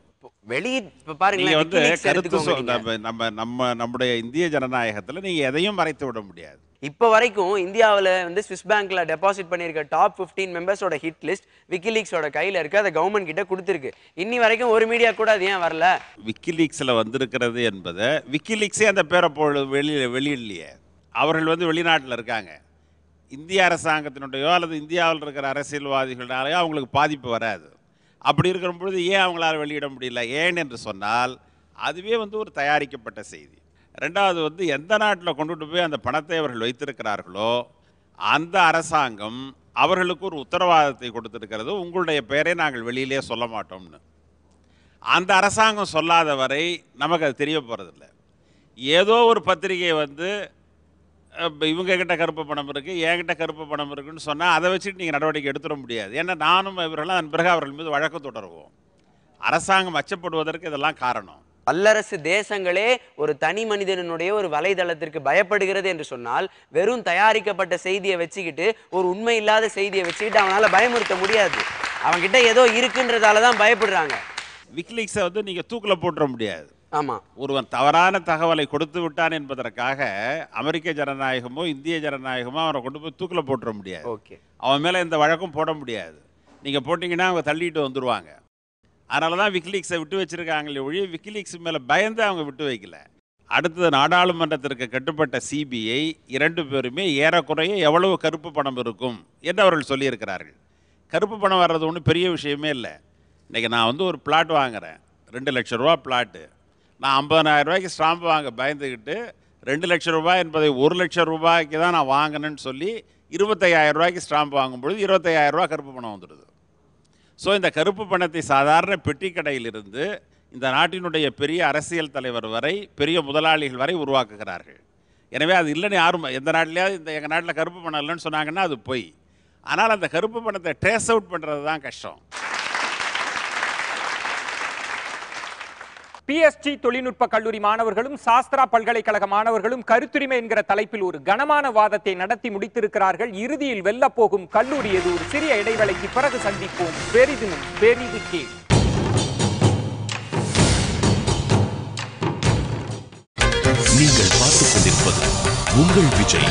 வெளியே பாருங்க வந்து கருத்து நம்ம நம்ம நம்முடைய இந்திய ஜனநாயகத்தில் நீங்கள் எதையும் மறைத்து விட முடியாது இப்போ வரைக்கும் இந்தியாவில் வந்து ஸ்விஸ் பேங்க்ல டெபாசிட் பண்ணியிருக்க டாப் ஃபிஃப்டீன் மெம்பர்ஸோட ஹிட் லிஸ்ட் விக்கிலீக்ஸோட கையில் இருக்குது அதை கவர்மெண்ட் கிட்ட கொடுத்துருக்கு இன்னி வரைக்கும் ஒரு மீடியா கூட அது ஏன் வரல விக்கிலீக்ஸில் வந்திருக்கிறது என்பதை விக்கிலீக்ஸே அந்த பேரை போ வெளியில் வெளியிடலையே அவர்கள் வந்து வெளிநாட்டில் இருக்காங்க இந்திய அரசாங்கத்தினுடையோ அல்லது இந்தியாவில் இருக்கிற அரசியல்வாதிகளாலேயோ அவங்களுக்கு பாதிப்பு வராது அப்படி இருக்கிற பொழுது ஏன் அவங்களால் வெளியிட முடியல ஏன் என்று சொன்னால் அதுவே வந்து ஒரு தயாரிக்கப்பட்ட செய்தி ரெண்டாவது வந்து எந்த நாட்டில் கொண்டுட்டு போய் அந்த பணத்தை அவர்கள் வைத்திருக்கிறார்களோ அந்த அரசாங்கம் அவர்களுக்கு ஒரு உத்தரவாதத்தை கொடுத்துருக்கிறது உங்களுடைய பெயரை நாங்கள் வெளியிலே சொல்ல மாட்டோம்னு அந்த அரசாங்கம் சொல்லாத வரை நமக்கு அது தெரிய போகிறதில்ல ஏதோ ஒரு பத்திரிகை வந்து இப்போ இவங்ககிட்ட கருப்பு பணம் இருக்குது என்கிட்ட கருப்பு பணம் இருக்குன்னு சொன்னால் அதை வச்சுட்டு நீங்கள் நடவடிக்கை எடுத்துட முடியாது ஏன்னா நானும் இவர்களும் அதன் பிறகு அவர்கள் மீது வழக்கு தொடருவோம் அரசாங்கம் அச்சப்படுவதற்கு இதெல்லாம் காரணம் வல்லரசு தேசங்களே ஒரு தனி மனிதனுடைய ஒரு வலைதளத்திற்கு பயப்படுகிறது என்று சொன்னால் வெறும் தயாரிக்கப்பட்ட செய்தியை வச்சுக்கிட்டு ஒரு உண்மை இல்லாத செய்தியை வச்சுக்கிட்டு அவனால் பயமுறுத்த முடியாது அவங்ககிட்ட ஏதோ இருக்குன்றதால தான் பயப்படுறாங்க விக்லீக்ஸை வந்து நீங்கள் தூக்கில் போட்டுற முடியாது ஆமாம் ஒருவன் தவறான தகவலை கொடுத்து விட்டான் என்பதற்காக அமெரிக்க ஜனநாயகமோ இந்திய ஜனநாயகமோ அவனை கொண்டு போய் தூக்கில் போட்டுற முடியாது ஓகே அவன் மேலே இந்த வழக்கம் போட முடியாது நீங்கள் போட்டிங்கன்னா அவங்க தள்ளிட்டு வந்துடுவாங்க அதனால தான் விக்கிலீக்ஸை விட்டு வச்சுருக்காங்களே ஒழிய விக்கிலீக்ஸ் மேலே பயந்து அவங்க விட்டு வைக்கல அடுத்தது நாடாளுமன்றத்திற்கு கட்டுப்பட்ட சிபிஐ இரண்டு பேருமே ஏறக்குறைய எவ்வளவு கருப்பு பணம் இருக்கும் என்று அவர்கள் சொல்லியிருக்கிறார்கள் கருப்பு பணம் வர்றது ஒன்றும் பெரிய விஷயமே இல்லை இன்றைக்கி நான் வந்து ஒரு பிளாட் வாங்குகிறேன் ரெண்டு லட்ச ரூபா பிளாட்டு நான் ஐம்பதனாயிரம் ரூபாய்க்கு ஸ்டாம்பு வாங்க பயந்துக்கிட்டு ரெண்டு லட்சம் ரூபாய் என்பதை ஒரு லட்சம் ரூபாய்க்கு தான் நான் வாங்கினேன்னு சொல்லி இருபத்தையாயிரம் ரூபாய்க்கு ஸ்டாம்ப் வாங்கும்பொழுது இருபத்தையாயிரம் ரூபா கருப்பு பணம் வந்துடுது ஸோ இந்த கருப்பு பணத்தை சாதாரண பெட்டி கடையிலிருந்து இந்த நாட்டினுடைய பெரிய அரசியல் தலைவர் வரை பெரிய முதலாளிகள் வரை உருவாக்குகிறார்கள் எனவே அது இல்லைன்னு யாரும் எந்த நாட்டிலேயாவது இந்த எங்கள் நாட்டில் கருப்பு பணம் இல்லைன்னு சொன்னாங்கன்னா அது பொய் ஆனால் அந்த கருப்பு பணத்தை ட்ரேஸ் அவுட் பண்ணுறது தான் கஷ்டம் பிஎஸ்டி தொழில்நுட்ப கல்லூரி மாணவர்களும் சாஸ்திரா பல்கலைக்கழக மாணவர்களும் கருத்துரிமை என்கிற தலைப்பில் ஒரு கனமான வாதத்தை நடத்தி முடித்திருக்கிறார்கள் இறுதியில் வெல்ல போகும் கல்லூரி எது ஒரு சிறிய இடைவேளைக்கு பிறகு சந்திப்போம் பெரிதினும் பெரிது கே நீங்கள் பார்த்துக் கொண்டிருப்பது உங்கள் விஜய்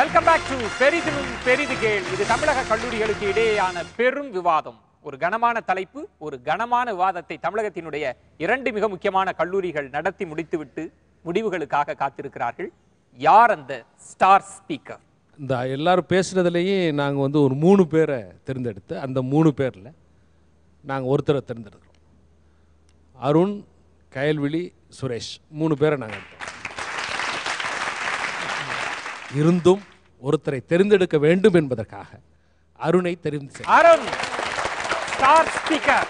வெல்கம் பேக் டு பெரிதினும் பெரிது கேள் இது தமிழக கல்லூரிகளுக்கு இடையேயான பெரும் விவாதம் ஒரு கனமான தலைப்பு ஒரு கனமான விவாதத்தை தமிழகத்தினுடைய இரண்டு மிக முக்கியமான கல்லூரிகள் நடத்தி முடித்துவிட்டு முடிவுகளுக்காக காத்திருக்கிறார்கள் யார் அந்த ஸ்டார் ஸ்பீக்கர் இந்த எல்லாரும் பேசுகிறதுலேயே நாங்கள் வந்து ஒரு மூணு பேரை தேர்ந்தெடுத்து அந்த மூணு பேரில் நாங்கள் ஒருத்தரை தேர்ந்தெடுக்கிறோம் அருண் கயல்விழி சுரேஷ் மூணு பேரை நாங்கள் இருந்தும் ஒருத்தரை தெரிந்தெடுக்க வேண்டும் என்பதற்காக அருணை தெரிந்து அருண் ஸ்டார் ஸ்பீக்கர்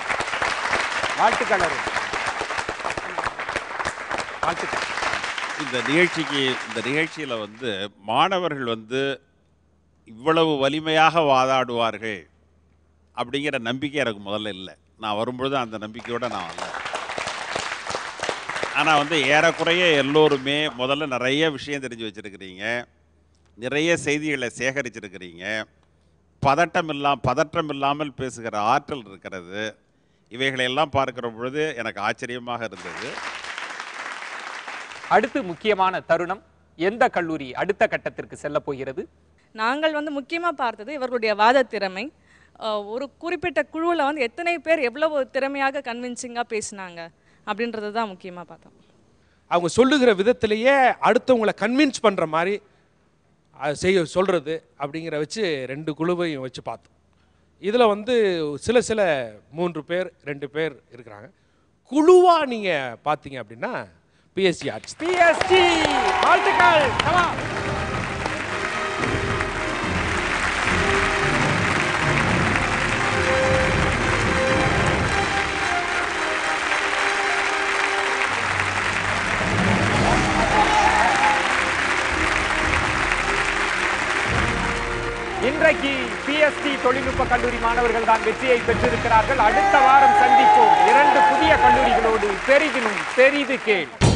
வாழ்த்துக்கள் இந்த நிகழ்ச்சிக்கு இந்த நிகழ்ச்சியில் வந்து மாணவர்கள் வந்து இவ்வளவு வலிமையாக வாதாடுவார்கள் அப்படிங்கிற நம்பிக்கை எனக்கு முதல்ல இல்லை நான் வரும்பொழுது அந்த நம்பிக்கையோடு நான் வந்தேன் ஆனால் வந்து ஏறக்குறைய எல்லோருமே முதல்ல நிறைய விஷயம் தெரிஞ்சு வச்சுருக்கிறீங்க நிறைய செய்திகளை சேகரிச்சிருக்கிறீங்க பதட்டம் இல்லாமல் பதற்றம் இல்லாமல் பேசுகிற ஆற்றல் இருக்கிறது இவைகளையெல்லாம் பார்க்கிற பொழுது எனக்கு ஆச்சரியமாக இருந்தது அடுத்து முக்கியமான தருணம் எந்த கல்லூரி அடுத்த கட்டத்திற்கு செல்ல போகிறது நாங்கள் வந்து முக்கியமாக பார்த்தது இவர்களுடைய வாத திறமை ஒரு குறிப்பிட்ட குழுவில் வந்து எத்தனை பேர் எவ்வளவு திறமையாக கன்வின்சிங்காக பேசினாங்க அப்படின்றது தான் முக்கியமாக பார்த்தோம் அவங்க சொல்லுகிற விதத்திலேயே அடுத்தவங்களை கன்வின்ஸ் பண்ணுற மாதிரி செய்ய சொல்கிறது அப்படிங்கிற வச்சு ரெண்டு குழுவையும் வச்சு பார்த்தோம் இதில் வந்து சில சில மூன்று பேர் ரெண்டு பேர் இருக்கிறாங்க குழுவாக நீங்கள் பார்த்தீங்க அப்படின்னா பிஎஸ்சி ஆர்ட்ஸ் பிஎஸ்சி வாழ்த்துக்கள் இன்றைக்கு பிஎஸ்டி தொழில்நுட்ப கல்லூரி மாணவர்கள் தான் வெற்றியை பெற்றிருக்கிறார்கள் அடுத்த வாரம் சந்திப்போம் இரண்டு புதிய கல்லூரிகளோடு பெரிதினும் பெரிது கேள்